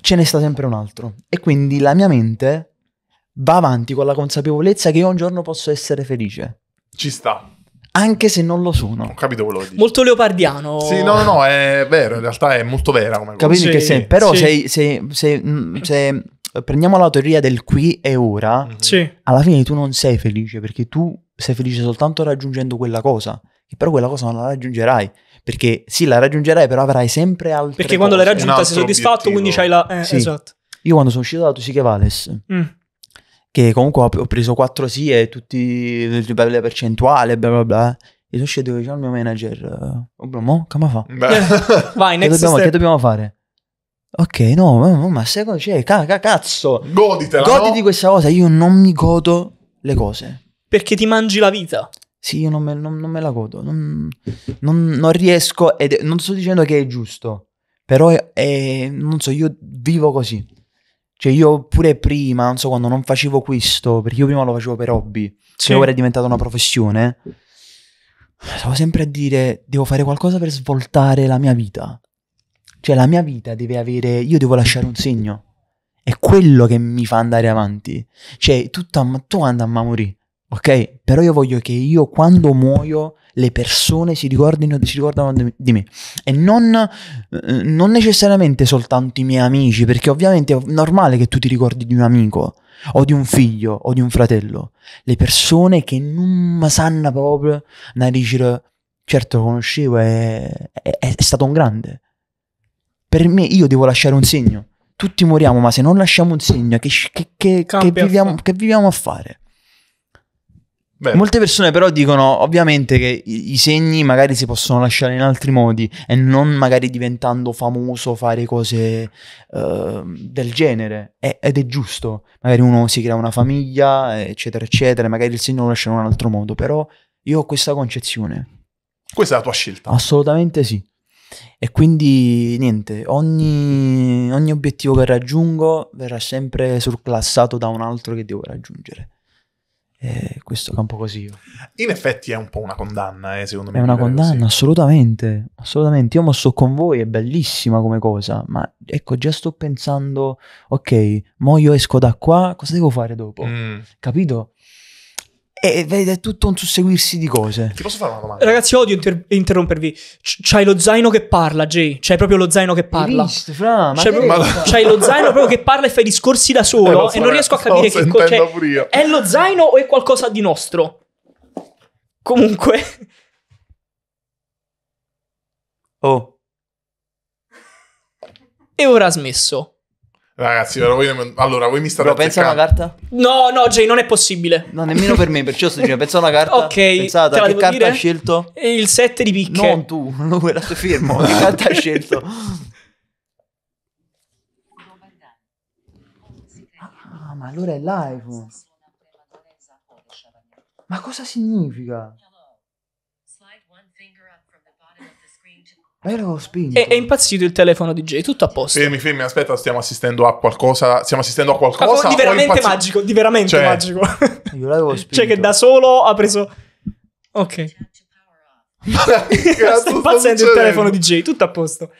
ce ne sta sempre un altro e quindi la mia mente va avanti con la consapevolezza che io un giorno posso essere felice. Ci sta. Anche se non lo sono. Ho capito quello che dici. Molto leopardiano. Sì, no, no, no, è vero, in realtà è molto vera come cosa. Capito sì, che se, però sì. se, se, se, mm, se prendiamo la teoria del qui e ora, mm-hmm. sì. alla fine tu non sei felice perché tu sei felice soltanto raggiungendo quella cosa, che però quella cosa non la raggiungerai. Perché sì, la raggiungerai, però avrai sempre altre Perché quando l'hai raggiunta sei soddisfatto, obiettivo. quindi c'hai la... Eh, sì. Esatto. Io quando sono uscito da Tusiche Vales, mm. che comunque ho preso 4 sì e tutti le percentuali, bla bla bla, e sono uscito e dicevo al mio manager, oh bro, mo, come fa? Vai, che, dobbiamo, che dobbiamo fare? Ok, no, ma, ma se c'è, cioè, cazzo, goditela. Goditi no? questa cosa, io non mi godo le cose. Perché ti mangi la vita. Sì, io non me, non, non me la godo, non, non riesco, ed, non sto dicendo che è giusto, però è, è, non so, io vivo così. Cioè io pure prima, non so, quando non facevo questo, perché io prima lo facevo per hobby, sì. ora è diventata una professione, stavo sempre a dire, devo fare qualcosa per svoltare la mia vita. Cioè la mia vita deve avere, io devo lasciare un segno. È quello che mi fa andare avanti. Cioè tutto a, tu anda a morire, ok? Però io voglio che io quando muoio le persone si ricordino, si ricordano di me e non, eh, non, necessariamente soltanto i miei amici, perché ovviamente è normale che tu ti ricordi di un amico o di un figlio o di un fratello. Le persone che non sanno proprio, una dicono, certo lo conoscevo, è, è, è stato un grande per me io devo lasciare un segno. Tutti moriamo, ma se non lasciamo un segno, che, che, che, che viviamo, viviamo, a fare? Beh. Molte persone però dicono ovviamente che i, i segni magari si possono lasciare in altri modi e non magari diventando famoso fare cose uh, del genere e, ed è giusto, magari uno si crea una famiglia eccetera eccetera, magari il segno lo lascia in un altro modo, però io ho questa concezione. Questa è la tua scelta? Assolutamente sì. E quindi niente, ogni, ogni obiettivo che raggiungo verrà sempre surclassato da un altro che devo raggiungere. E questo campo così. In effetti è un po' una condanna, eh, secondo me. È una condanna, così. assolutamente, assolutamente. Io mo sto con voi, è bellissima come cosa, ma ecco, già sto pensando, ok, mo io esco da qua, cosa devo fare dopo? Mm. Capito? ed è tutto un susseguirsi di cose. Ti posso fare una domanda? Ragazzi, odio inter- interrompervi. C- c'hai lo zaino che parla, Jay. C'hai proprio lo zaino che parla. Visto, fra, ma c'hai, proprio, ma... c'hai lo zaino proprio che parla e fai discorsi da solo. Eh, so, e non riesco a capire che cosa cioè, è lo zaino o è qualcosa di nostro? Comunque. Oh. E ora ha smesso. Ragazzi, voi... allora voi mi state Bro, pensa a una carta? No, no, Jay, non è possibile. No, nemmeno per me, perciò sto dicendo, pensa a una carta. Ok, Pensata, che carta dire? hai scelto? Il 7 di picche. Non tu, non lo la fermo, che carta ha scelto? ah, ma allora è live. Ma cosa significa? Ero spinto. È, è impazzito il telefono DJ, tutto a posto. Fermi, fermi, aspetta, stiamo assistendo a qualcosa. Stiamo assistendo a qualcosa. Di veramente impazz... magico, di veramente cioè... magico. Io l'avevo spinto. Cioè, che da solo ha preso. Ok. Sto impazzendo il telefono DJ, tutto a posto.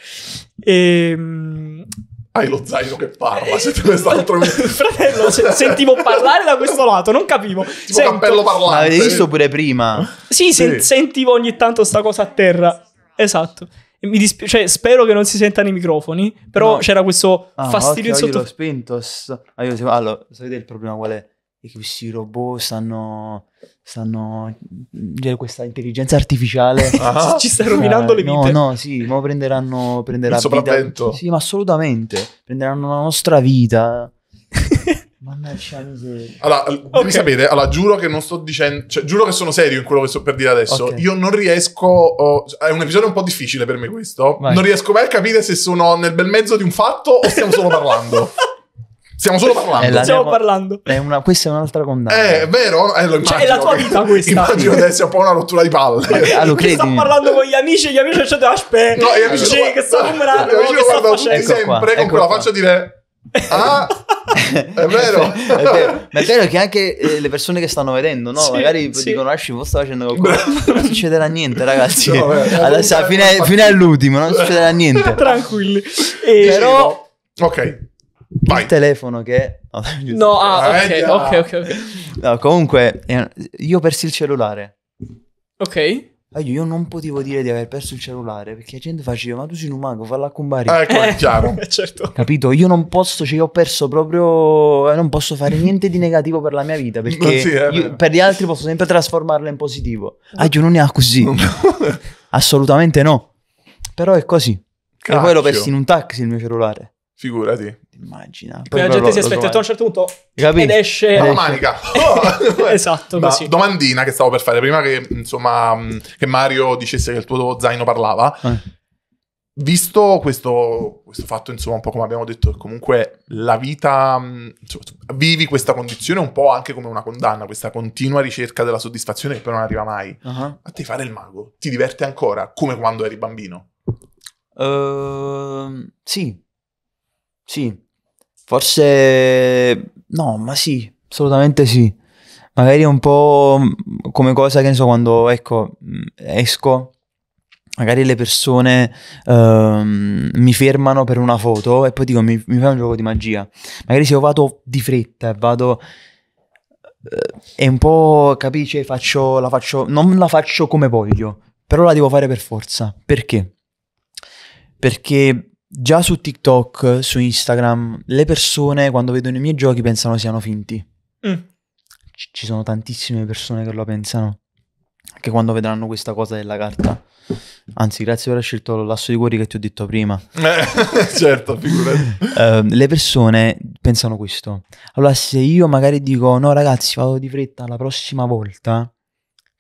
Ehm. Hai lo zaino che parla, se te Fratello, cioè, sentivo parlare da questo lato, non capivo. Tipo Sento... cappello parlare. L'avete visto pure prima? Sì, sì. Sen- sentivo ogni tanto sta cosa a terra. Esatto. Mi disp- cioè, spero che non si sentano i microfoni, però no. c'era questo ah, fastidio okay, in sotto. l'ho spento. Sto... Ah, allora, sapete il problema qual è? È che questi robot stanno... stanno... Cioè, questa intelligenza artificiale. Ah. Ci sta rovinando ah, le vite. No, no, sì, ma prenderanno... Prenderanno... Sopravvento. Vita... Sì, ma assolutamente. Prenderanno la nostra vita. Mannaggia la miseria. Allora, okay. sapete, allora, giuro che non sto dicendo... Cioè, giuro che sono serio in quello che sto per dire adesso. Okay. Io non riesco... Oh, è un episodio un po' difficile per me questo. Vai. Non riesco mai a capire se sono nel bel mezzo di un fatto o stiamo solo parlando. Stiamo solo eh, parlando. Eh, Stiamo parlando. È una... questa è un'altra condanna. Eh, è vero? Eh, immagino, è la tua vita questa. Immagino adesso è un po' una rottura di palle. Che, allora, ah, credi? Sto parlando con gli amici, gli amici hanno detto aspetta. No, gli amici... Che sto numerando, che sto facendo. Ecco sempre ecco con qua. quella faccia di re... Ah, è vero. è vero. Ma è vero che anche eh, le persone che stanno vedendo, no? Sì, Magari sì. dicono, Asci, ah, sto facendo qualcosa. non succederà niente, ragazzi. No, beh, Adesso, fino, a, all'ultimo, non succederà niente. Tranquilli. E... Però... Ok. Vai. Il telefono che... No, no ah, ah okay, ah. ok, ok, ok. No, comunque, eh, io persi il cellulare. Ok io non potevo dire di aver perso il cellulare perché la gente faceva ma tu sei un mago falla comparire ah, ecco è eh, chiaro certo. capito io non posso cioè ho perso proprio eh, non posso fare niente di negativo per la mia vita perché sì, eh, io, per gli altri posso sempre trasformarla in positivo ah io non è così assolutamente no però è così Cacchio. e poi l'ho perso in un taxi il mio cellulare figurati immagina. Poi la gente lo, si aspetta a un certo punto Capì? ed esce. La manica. Oh, esatto, Ma, così. Domandina che stavo per fare prima che, insomma, che Mario dicesse che il tuo zaino parlava. Eh. Visto questo, questo, fatto, insomma, un po' come abbiamo detto, comunque la vita, mm, insomma, vivi questa condizione un po' anche come una condanna, questa continua ricerca della soddisfazione che poi non arriva mai. Uh -huh. A te fare il mago ti diverte ancora, come quando eri bambino? Uh, sì, sì, Forse no, ma sì, assolutamente sì. Magari un po' come cosa che ne so, quando ecco, mm, esco, magari le persone ehm, mi fermano per una foto e poi dico mi, mi fai un gioco di magia. Magari se io vado di fretta e vado eh, è un po', capisci, faccio, la faccio, non la faccio come voglio, però la devo fare per forza. Perché? Perché già su TikTok, su Instagram, le persone quando vedono i miei giochi pensano siano finti. Mm. C- ci sono tantissime persone che lo pensano. Che quando vedranno questa cosa della carta. Anzi, grazie per aver scelto il lasso di cuori che ti ho detto prima. Eh, certo, figurati. Uh, le persone pensano questo. Allora, se io magari dico no ragazzi, vado di fretta la prossima volta,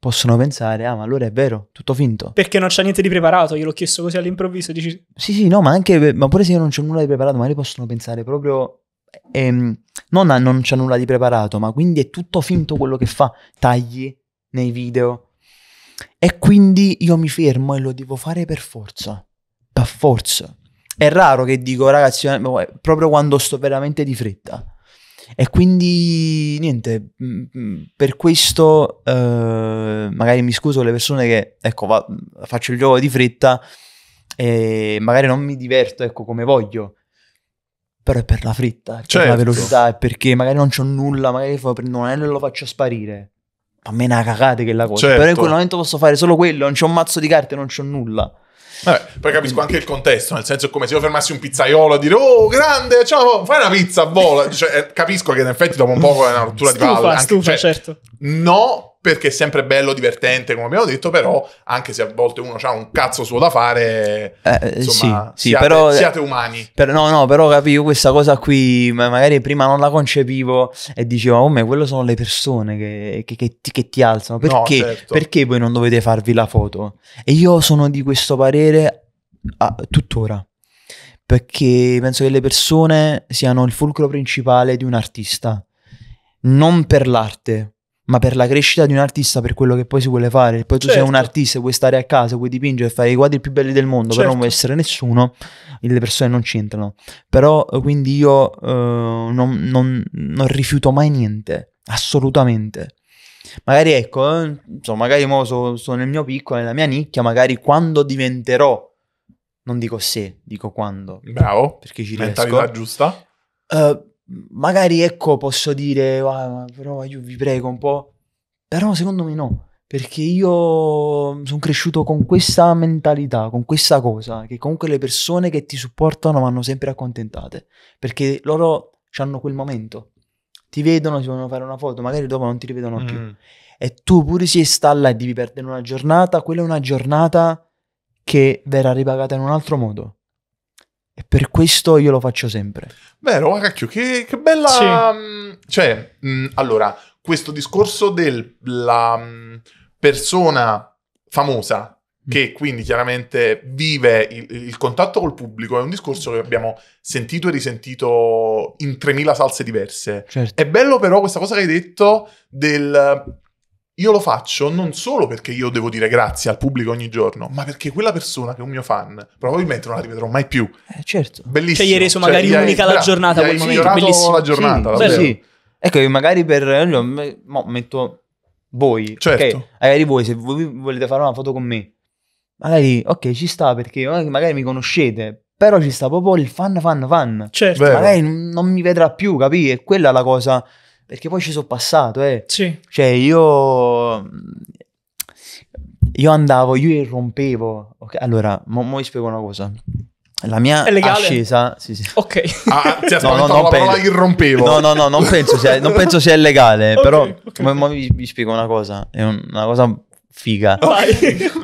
possono pensare, ah ma allora è vero, tutto finto. Perché non c'è niente di preparato, io l'ho chiesto così all'improvviso, dici... Sì, sì, no, ma anche, eh, ma pure se io non c'ho nulla di preparato, magari possono pensare proprio, ehm, non a non c'è nulla di preparato, ma quindi è tutto finto quello che fa, tagli nei video. E quindi io mi fermo e lo devo fare per forza, per forza. È raro che dico, ragazzi, eh, boh, proprio quando sto veramente di fretta e quindi niente, mm, mm, per questo eh, magari mi scuso con le persone che, ecco, va, faccio il gioco di fretta e magari non mi diverto, ecco, come voglio. Però è per la fretta, è certo. per la certo. velocità, è perché magari non c'ho nulla, magari prendo un anello e lo faccio sparire. Ma me ne cagate che la cosa. Certo. Però in quel certo. momento posso fare solo quello, non c'ho un mazzo di carte, non c'ho nulla. Vabbè, poi capisco anche il contesto, nel senso come se io fermassi un pizzaiolo a dire oh grande, ciao, fai una pizza, vola. Cioè, eh, capisco che in effetti dopo un po' è una rottura stufa, di palle. stufa, cioè, certo. No, perché è sempre bello, divertente, come abbiamo detto, però anche se a volte uno ha un cazzo suo da fare, eh, eh insomma, sì, sì, siate, però, eh, siate umani. Per, no, no, però capivo questa cosa qui, magari prima non la concepivo e dicevo, oh me, quello sono le persone che, che, che, ti, che ti, alzano, perché, no, certo. perché voi non dovete farvi la foto? E io sono di questo parere a, tuttora perché penso che le persone siano il fulcro principale di un artista, non per l'arte, ma per la crescita di un artista, per quello che poi si vuole fare. Poi tu certo. sei un certo. artista, puoi stare a casa, puoi dipingere, e fare i quadri più belli del mondo, certo. però non vuoi certo. essere nessuno, le persone non c'entrano. Però eh, quindi io eh, non, non, non rifiuto mai niente, assolutamente. Magari ecco, eh, insomma, magari mo sono so nel mio piccolo, nella mia nicchia, magari quando diventerò, non dico se, dico quando. Bravo. Perché ci riesco. Mentalità giusta. Uh, magari ecco posso dire, ah, però io vi prego un po', però secondo me no, perché io sono cresciuto con questa mentalità, con questa cosa, che comunque le persone che ti supportano vanno sempre accontentate, perché loro hanno quel momento, ti vedono, si vogliono fare una foto, magari dopo non ti rivedono mm. più. E tu pure si sta là e devi perdere una giornata, quella è una giornata che verrà ripagata in un altro modo e per questo io lo faccio sempre. Vero, cacchio, che, che bella... Sì. Mm, cioè, mh, mm, allora, questo discorso della mm, persona famosa che quindi chiaramente vive il, il, contatto col pubblico, è un discorso che abbiamo sentito e risentito in 3000 salse diverse. Certo. È bello però questa cosa che hai detto del io lo faccio non solo perché io devo dire grazie al pubblico ogni giorno, ma perché quella persona che è un mio fan, probabilmente non la rivedrò mai più. Eh, certo. Bellissimo. Cioè, gli hai reso cioè, magari unica la giornata. Gli hai bellissimo. la giornata. Sì, sì. Ecco, magari per... Eh, mo, metto voi. Certo. Okay? Magari voi, se voi volete fare una foto con me, magari, ok, ci sta perché magari mi conoscete, però ci sta proprio il fan, fan, fan. Certo. Magari non mi vedrà più, capì? E quella è la cosa perché poi ci sono passato, eh. Sì. Cioè io... Io andavo, io irrompevo. Okay, allora, mo, mo vi spiego una cosa. La mia ascesa, sì, sì. Ok. Ah, ah ti no, no, non penso. irrompevo. No, no, no, non penso sia, non penso sia illegale, okay, però okay. Ma, ma vi, vi, spiego una cosa, è una cosa figa. Vai.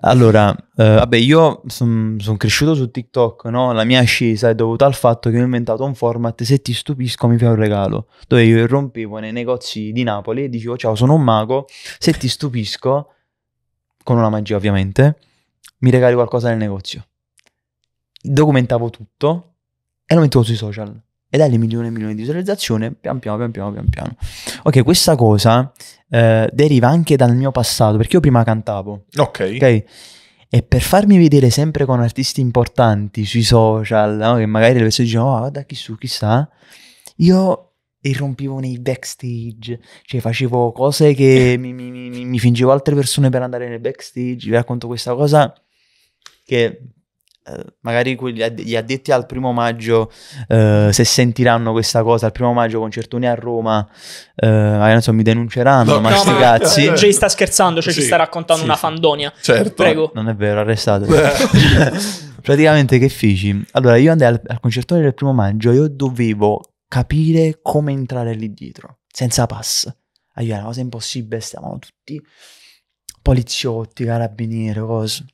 Allora, eh, vabbè, io sono son cresciuto su TikTok, no? La mia ascesa è dovuta al fatto che ho inventato un format, se ti stupisco mi fai un regalo, dove io irrompevo nei negozi di Napoli e dicevo, ciao, sono un mago, se ti stupisco, con una magia ovviamente, mi regali qualcosa nel negozio. Documentavo tutto e lo mettevo sui social e dalle milioni e milioni di visualizzazioni pian piano, pian piano, pian piano. Ok, questa cosa eh, deriva anche dal mio passato, perché io prima cantavo. Ok. okay? E per farmi vedere sempre con artisti importanti sui social, no? che magari le persone dicono, oh, ah, guarda chi su, chissà, io irrompivo nei backstage, cioè facevo cose che mi, mi, mi, mi fingevo altre persone per andare nel backstage, vi racconto questa cosa che eh, magari gli addetti al primo maggio eh, se sentiranno questa cosa al primo maggio concertoni a Roma eh, so, mi denunceranno no, ma no, sti no, cazzi Jay sta scherzando cioè sì, ci sta raccontando sì, una fandonia certo prego non è vero arrestate praticamente che feci allora io andai al, al concertone del primo maggio io dovevo capire come entrare lì dietro senza pass Aiuto, è una cosa impossibile stavano tutti poliziotti carabinieri cose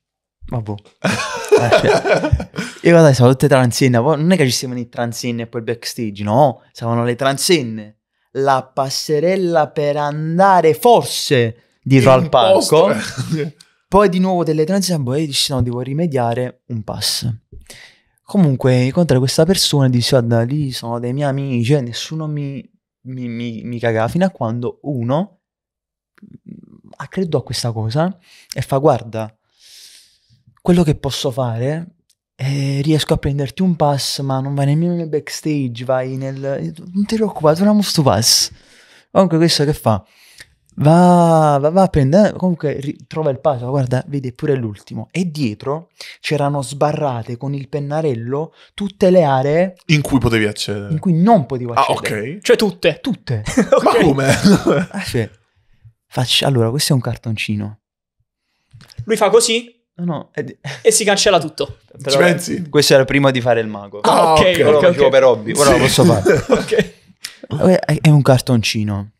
vabbè cioè, io guarda, sono tutte transenne. Non è che ci siamo le transenne e poi il backstage, no, stavano le transenne. La passerella per andare forse dietro al palco. poi di nuovo delle transenne, poi boh, dici no, devo rimediare un pass. Comunque incontra questa persona e dice guarda, lì sono dei miei amici, eh, nessuno mi, mi, mi, mi cagava, fino a quando uno ha mm, creduto a questa cosa e fa guarda quello che posso fare è eh, riesco a prenderti un pass, ma non vai nemmeno nel backstage, vai nel... Non ti preoccupare, troviamo sto pass. Comunque questo che fa? Va, va, va a prendere, comunque ri- trova il pass, guarda, vedi, pure l'ultimo. E dietro c'erano sbarrate con il pennarello tutte le aree... In cui potevi accedere. In cui non potevi ah, accedere. Ah, ok. Cioè tutte? Tutte. okay. Ma come? ah, cioè, faccio... Allora, questo è un cartoncino. Lui fa così No, no. È... E si cancella tutto. Però, Ci pensi? Eh, questo era prima di fare il mago. Ah, ok. Ah, ora Però okay, okay. per hobby, ora sì. lo posso fare. ok. È un cartoncino.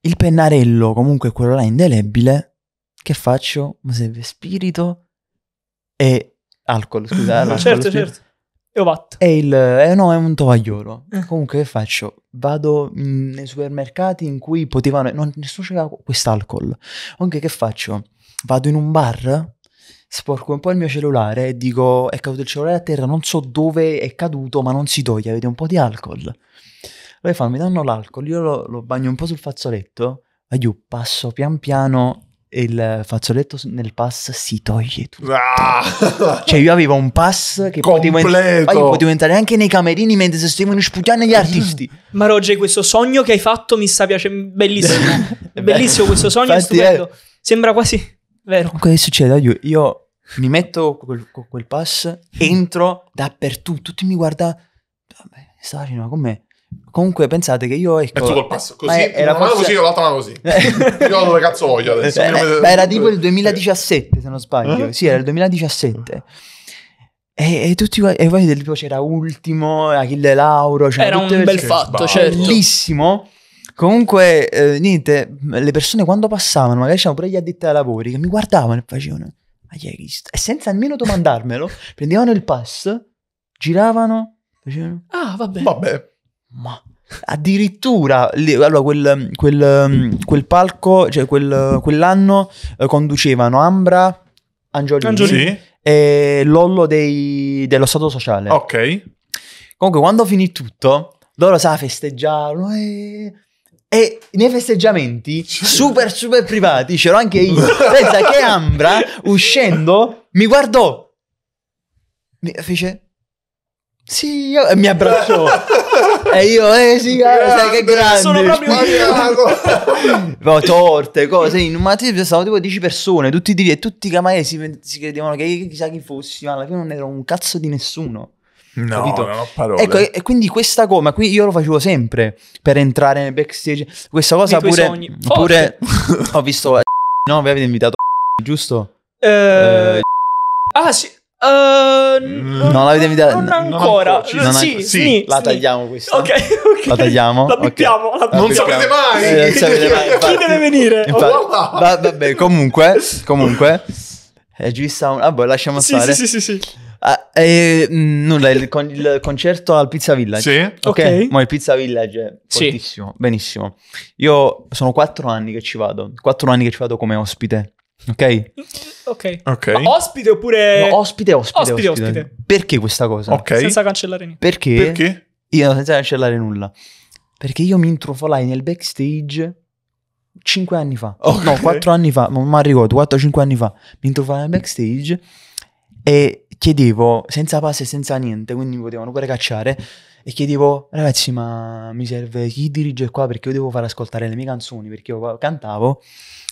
Il pennarello, comunque quello là indelebile, che faccio? Ma serve spirito e alcol, scusa. Ah, certo, spirito. certo. E ho fatto. È, il, eh, no, è un tovagliolo. Eh. Comunque che faccio? Vado mm, nei supermercati in cui potevano... Non, nessuno c'era quest'alcol. Comunque che faccio? Vado in un bar sporco un po' il mio cellulare e dico è caduto il cellulare a terra, non so dove è caduto, ma non si toglie, avete un po' di alcol. Lui fa, mi danno l'alcol, io lo, lo bagno un po' sul fazzoletto, ma io passo pian piano il fazzoletto nel pass si toglie tutto. Ah! Cioè, io avevo un pass che potevo, ent- potevo, entrare anche nei camerini mentre si stavano sputando gli artisti. Ma Roger, questo sogno che hai fatto mi sta piacendo. Bellissimo. bellissimo questo sogno. Infatti, è stupendo. È... Eh. Sembra quasi. Vero. Cosa succede? Io, io mi metto quel, quel pass, entro dappertutto, tutti mi guardano, vabbè, Sarino, ma com'è? Comunque pensate che io... Ecco, Perciò col passo, così, è, era una mano così e l'altra mano così. Eh. io dove cazzo voglio adesso? Eh, eh, ma era tipo il 2017 eh. se non sbaglio, eh? sì era il 2017. E, e, tutti e poi c'era Ultimo, Achille Lauro, cioè, era un bel fatto, certo. bellissimo. Comunque, eh, niente, le persone quando passavano, magari c'erano pure gli addetti ai lavori, che mi guardavano e facevano, ma chi hai visto? E senza almeno domandarmelo, prendevano il pass, giravano, facevano, ah, vabbè. Vabbè. Ma addirittura allora quel, quel, quel palco cioè quel, quell'anno eh, conducevano Ambra Angiolini, Angiolini. e Lollo dei, dello Stato Sociale ok comunque quando finì tutto loro sa festeggiarono eh, e nei festeggiamenti super super privati c'ero anche io. Pensa che Ambra uscendo mi guardò. Mi fece sì, io... e mi abbracciò. e io, eh sì, eh, grande, sai che grande. Sono proprio io. torte, cose. In un matrimonio stavano tipo 10 persone, tutti di lì, e tutti i camaesi si credevano che io chissà chi fossi, ma alla fine non ero un cazzo di nessuno. No, capito? non ho parole. Ecco, e, e quindi questa gomma qui io lo facevo sempre per entrare nel backstage. Questa cosa pure, sogni. pure ho visto no, vi avete invitato giusto? Eh, eh. ah, sì. Uh, non, l'avete invitata non ancora cioè, non non sì, sì, la tagliamo questa ok, okay. la tagliamo la bippiamo okay. Eh, non sapete mai, eh, sapete mai chi deve venire infatti, oh, va, vabbè comunque comunque è eh, giusta ah, boh, lasciamo sì, stare sì sì sì, sì. Eh, nulla, il, con, il concerto al Pizza Village. Sì. Ok. okay. Ma il Pizza Village è fortissimo. Sì. Benissimo. Io sono quattro anni che ci vado. Quattro anni che ci vado come ospite. Ok? Ok. okay. ospite oppure... No, ospite, ospite, ospite, ospite, Perché questa cosa? Ok. Senza cancellare niente. Perché? Perché? Io senza cancellare nulla. Perché io mi intrufolai nel backstage 5 anni fa. Okay. No, 4 anni fa. non mi ricordo, 4-5 anni fa. Mi introfolai nel backstage e chiedevo senza passe, senza niente, quindi mi potevano pure cacciare. E chiedevo, ragazzi, ma mi serve chi dirige qua perché io devo far ascoltare le mie canzoni perché io cantavo,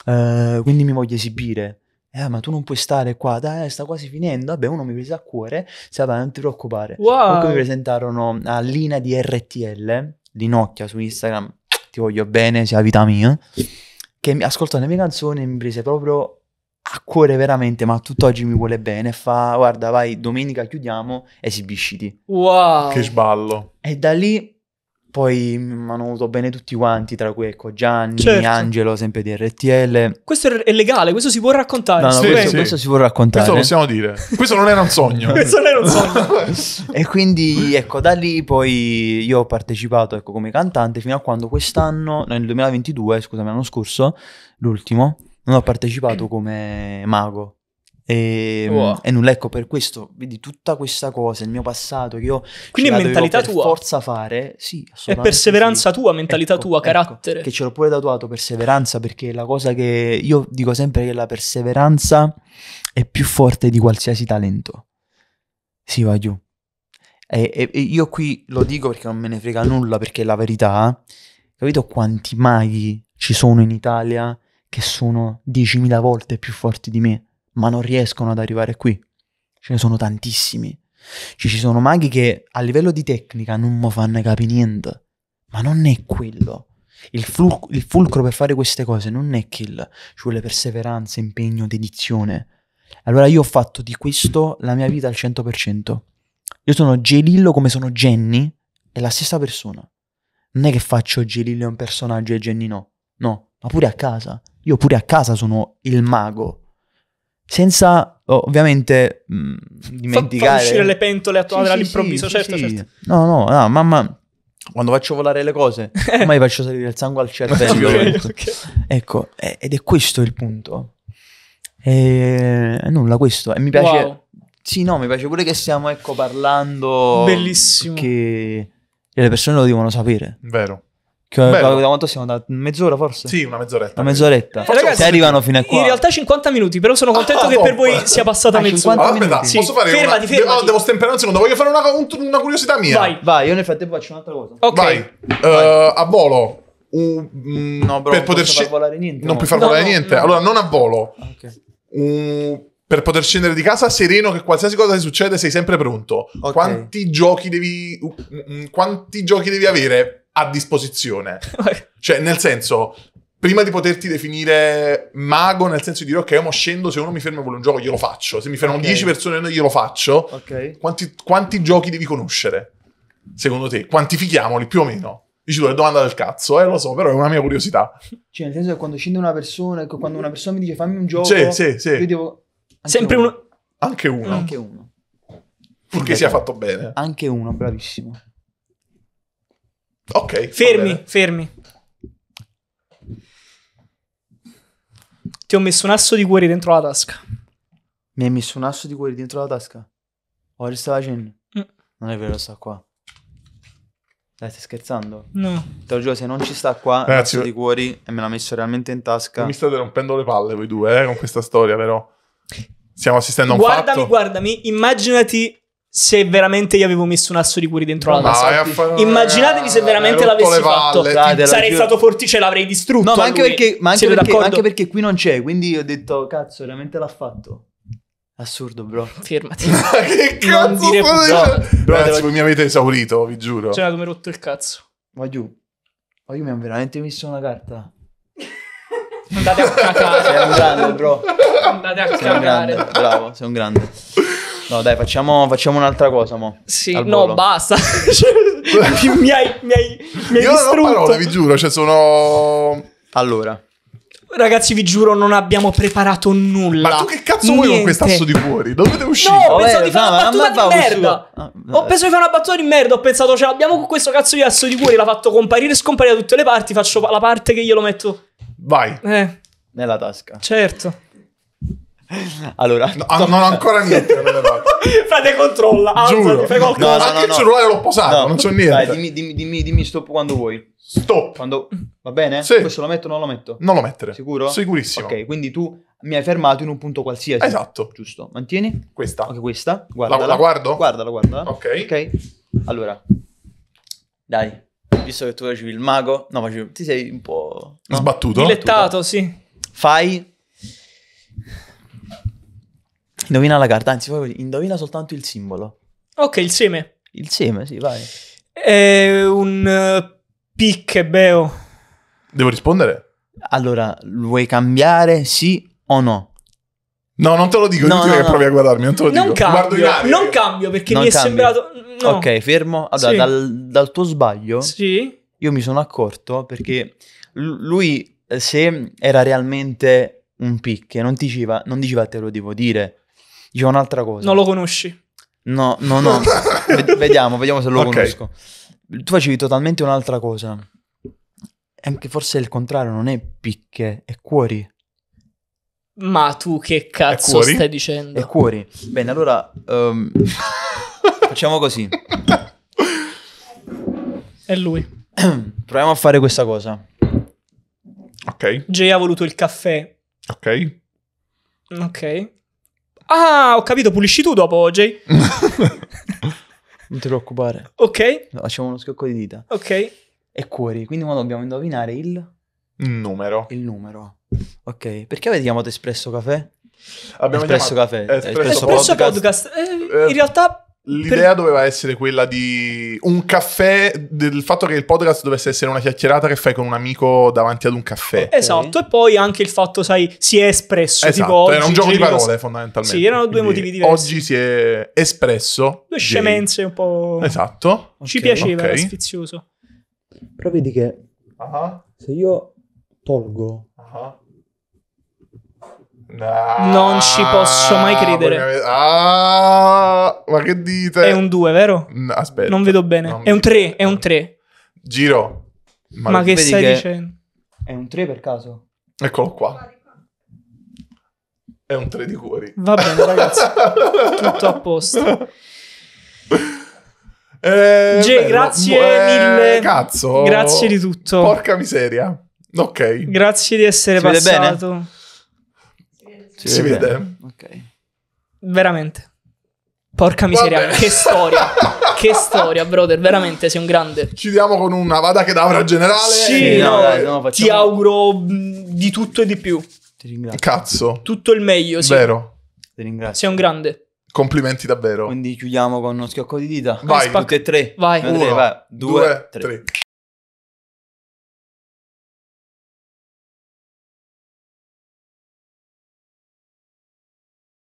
eh, quindi mi voglio esibire. Eh, ma tu non puoi stare qua, dai, sta quasi finendo. Vabbè, uno mi prese a cuore, sapeva, non ti preoccupare. Wow. Comunque mi presentarono a Lina di RTL, Linocchia su Instagram, ti voglio bene, sia vita mia, che ascoltò le mie canzoni e mi prese proprio a cuore veramente, ma tutt'oggi mi vuole bene. Fa, guarda, vai, domenica chiudiamo, esibisciti. Wow! Che sballo. E da lì poi mi hanno avuto bene tutti quanti, tra cui ecco Gianni, certo. Angelo, sempre di RTL. Questo è legale, questo si può raccontare. No, no, sì, questo, sì. questo, si può raccontare. Questo possiamo dire. Questo non era un sogno. questo non era un sogno. e quindi ecco, da lì poi io ho partecipato ecco, come cantante fino a quando quest'anno, nel 2022, scusami, l'anno scorso, l'ultimo, non ho partecipato come mago. E, ehm, wow. e, nulla, ecco per questo, vedi tutta questa cosa, il mio passato che io quindi è mentalità tua, forza fare, sì, è perseveranza sì. tua, mentalità ecco, tua, ecco, carattere ecco, che ce l'ho pure tatuato, perseveranza perché la cosa che io dico sempre che la perseveranza è più forte di qualsiasi talento, si va giù e, e, e io qui lo dico perché non me ne frega nulla perché è la verità, capito quanti maghi ci sono in Italia che sono 10.000 volte più forti di me, ma non riescono ad arrivare qui. Ce ne sono tantissimi. Cioè, ci sono maghi che a livello di tecnica non mi fanno capire niente, ma non è quello. Il, ful- il, fulcro per fare queste cose non è kill, ci vuole perseveranza, impegno, dedizione. Allora io ho fatto di questo la mia vita al 100%. Io sono Gelillo come sono Jenny, è la stessa persona. Non è che faccio Gelillo un personaggio e Jenny no, no, ma pure a casa io pure a casa sono il mago. Senza ovviamente mh, mm, dimenticare... Fa, fa uscire le pentole a tua sì, all'improvviso, certo, sì, sì, certo, No, no, no, mamma... Quando faccio volare le cose, ormai faccio salire il sangue al cervello. okay, okay. Ecco, ed è questo il punto. E nulla, questo. E mi piace... Wow. Sì, no, mi piace pure che stiamo, ecco, parlando... Bellissimo. Che le persone lo devono sapere. Vero. Bello. da quanto siamo andati? Mezz'ora forse? Sì, una mezz'oretta. Una mezz'oretta. Eh, ragazzi, Se arrivano fino a qua. In realtà 50 minuti, però sono contento ah, che per boh. voi sia passata ah, mezz'ora. Allora, aspetta, sì. posso fare fermati, una... fermati. Devo, devo stemperare un secondo, voglio fare una, una curiosità mia. Vai. Vai, io nel frattempo faccio un'altra cosa. Ok. Vai. Eh, Vai. a volo. Uh, no, bro, per non poter sc... far volare niente. Non no. puoi far no, volare no, niente. Allora, non a volo. Ah, ok. Uh, per poter scendere di casa sereno che qualsiasi cosa ti succede sei sempre pronto. Okay. Quanti giochi devi... Uh, quanti giochi devi avere a disposizione. cioè, nel senso, prima di poterti definire mago, nel senso di dire, ok, mo scendo, se uno mi ferma e vuole un gioco, glielo faccio. Se mi fermano okay. 10 persone, glielo faccio. Okay. Quanti, quanti, giochi devi conoscere? Secondo te? Quantifichiamoli più o meno. Dici tu, è domanda del cazzo, eh, lo so, però è una mia curiosità. Cioè, nel senso che quando scende una persona, ecco, quando una persona mi dice fammi un gioco, sì, sì, sì. io devo... Anche Sempre uno. uno. Anche uno. Anche uno. Purché sia fatto bene. Anche uno, bravissimo. Ok. Fermi, fermi. Ti ho messo un asso di cuori dentro la tasca. Mi hai messo un asso di cuori dentro la tasca? Oh, le stava facendo? Mm. Non è vero, sta qua. Dai, stai scherzando? No. Te lo giuro, se non ci sta qua, Ragazzi, di cuori e me l'ha messo realmente in tasca. Mi state rompendo le palle voi due, eh, con questa storia, però. Stiamo assistendo a un guardami, fatto. Guardami, guardami, immaginati se veramente io avevo messo un asso di cuori dentro la massa. Far... Immaginatevi se eh, veramente l'avessi fatto. Dai, Sarei più... stato fortice, l'avrei distrutto. No, ma anche, perché, ma, anche perché, anche perché qui non c'è, quindi ho detto, cazzo, veramente l'ha fatto. Assurdo, bro. Fermati. Ma che cazzo non dire pu- no, bro, Ragazzi, devo... mi avete esaurito, vi giuro. Cioè, come rotto il cazzo. Ma giù. Ma io mi hanno veramente messo una carta. Andate a cacare. Sei un grande, bro. Andate a sei cacare. bravo, sei un grande. No, dai, facciamo, facciamo un'altra cosa, mo. Sì, no, volo. basta. Cioè, mi hai, mi hai, mi hai Io distrutto. non ho parole, vi giuro, cioè sono... Allora. Ragazzi, vi giuro, non abbiamo preparato nulla. Ma tu che cazzo Niente. vuoi con quest'asso di cuori? Dove devo uscire? No, ah, ho pensato di fare una battuta di merda. Ho pensato di cioè, fare una battuta di merda. Ho pensato, ce l'abbiamo con questo cazzo di asso di cuori. L'ha fatto comparire e scomparire da tutte le parti. Faccio la parte che glielo metto. Vai. Eh. Nella tasca. Certo. Allora, no, to- ah, non ho ancora niente. Frate, controlla. Alzati, Giuro. fai qualcosa. No, no, no, Anche il cellulare l'ho posato, no. non c'ho niente. Dai, dimmi, dimmi, dimmi, dimmi stop quando vuoi. Stop. Quando... Va bene? Sì. Questo lo metto o non lo metto? Non lo mettere. Sicuro? Sicurissimo. Ok, quindi tu mi hai fermato in un punto qualsiasi. Esatto. Giusto. Mantieni? Questa. Ok, questa. Guardala. La, la guardo? Guardala, guardala. Ok. Ok. Allora. Dai. Visto che tu facevi il mago. No, ma ti sei un po'... No? sbattuto Dilettato, sì. Fai Indovina la carta, anzi, indovina soltanto il simbolo. Ok, il seme. Il seme, sì, vai. È un uh, eh, picchebeo. Devo rispondere? Allora, vuoi cambiare sì o no? No, non te lo dico, no, no, che provi a guardarmi, non te lo non dico. Cambio, non cambio, perché non mi cambi. è sembrato... No. Ok, fermo. Allora, sì. dal, dal, tuo sbaglio, sì. io mi sono accorto perché lui, eh, se era realmente un picche, non diceva, non diceva te lo devo dire, Dico un'altra cosa. Non lo conosci? No, no, no. v- vediamo, vediamo se lo okay. conosco. Tu facevi totalmente un'altra cosa. anche forse il contrario, non è picche, è cuori. Ma tu che cazzo stai dicendo? E cuori. Bene, allora um, facciamo così. È lui. Proviamo a fare questa cosa. Ok. Jay ha voluto il caffè. Ok. Ok. Ah, ho capito, pulisci tu dopo, Jay. non ti preoccupare. Ok. No, facciamo uno schiocco di dita. Ok. E cuori, quindi ora dobbiamo indovinare il... Numero. Il numero. Ok, perché avete chiamato Espresso Caffè? Abbiamo Espresso chiamato... Caffè. Espresso, Espresso Podcast. podcast. Eh, eh, in realtà L'idea doveva essere quella di un caffè, del fatto che il podcast dovesse essere una chiacchierata che fai con un amico davanti ad un caffè. Esatto, e poi anche il fatto, sai, si è espresso. Esatto, tipo era oggi, un gioco di parole cosa... fondamentalmente. Sì, erano due Quindi motivi diversi. Oggi si è espresso. Due scemenze un po'... Esatto. Okay. Ci piaceva, okay. era sfizioso. Però vedi che uh-huh. se io tolgo uh-huh. Nah, non ah, ci posso mai credere. Ah, ma che dite? È un 2, vero? No, aspetta. Non vedo bene. Non è un 3, è un 3. Giro. Ma, ma che stai che dicendo? È un 3 per caso? Eccolo qua. È un 3 di cuori. Va bene, ragazzi. Tutto a posto. Eh, G, grazie eh, mille. Cazzo. Grazie di tutto. Porca miseria. Ok. Grazie di essere si passato. Si, si vede? vede? Ok. Veramente. Porca miseria, che storia. che storia, brother, veramente sei un grande. Ci diamo con una vada che davra generale. Sì, no, dai, no, facciamo... ti auguro di tutto e di più. Ti ringrazio. Cazzo. Tutto il meglio, sì. Vero. Ti ringrazio. Sei un grande. Complimenti davvero. Quindi chiudiamo con uno schiocco di dita. Vai. Tutte e tre. Vai. Uno, tre, vai. Due, due tre. tre.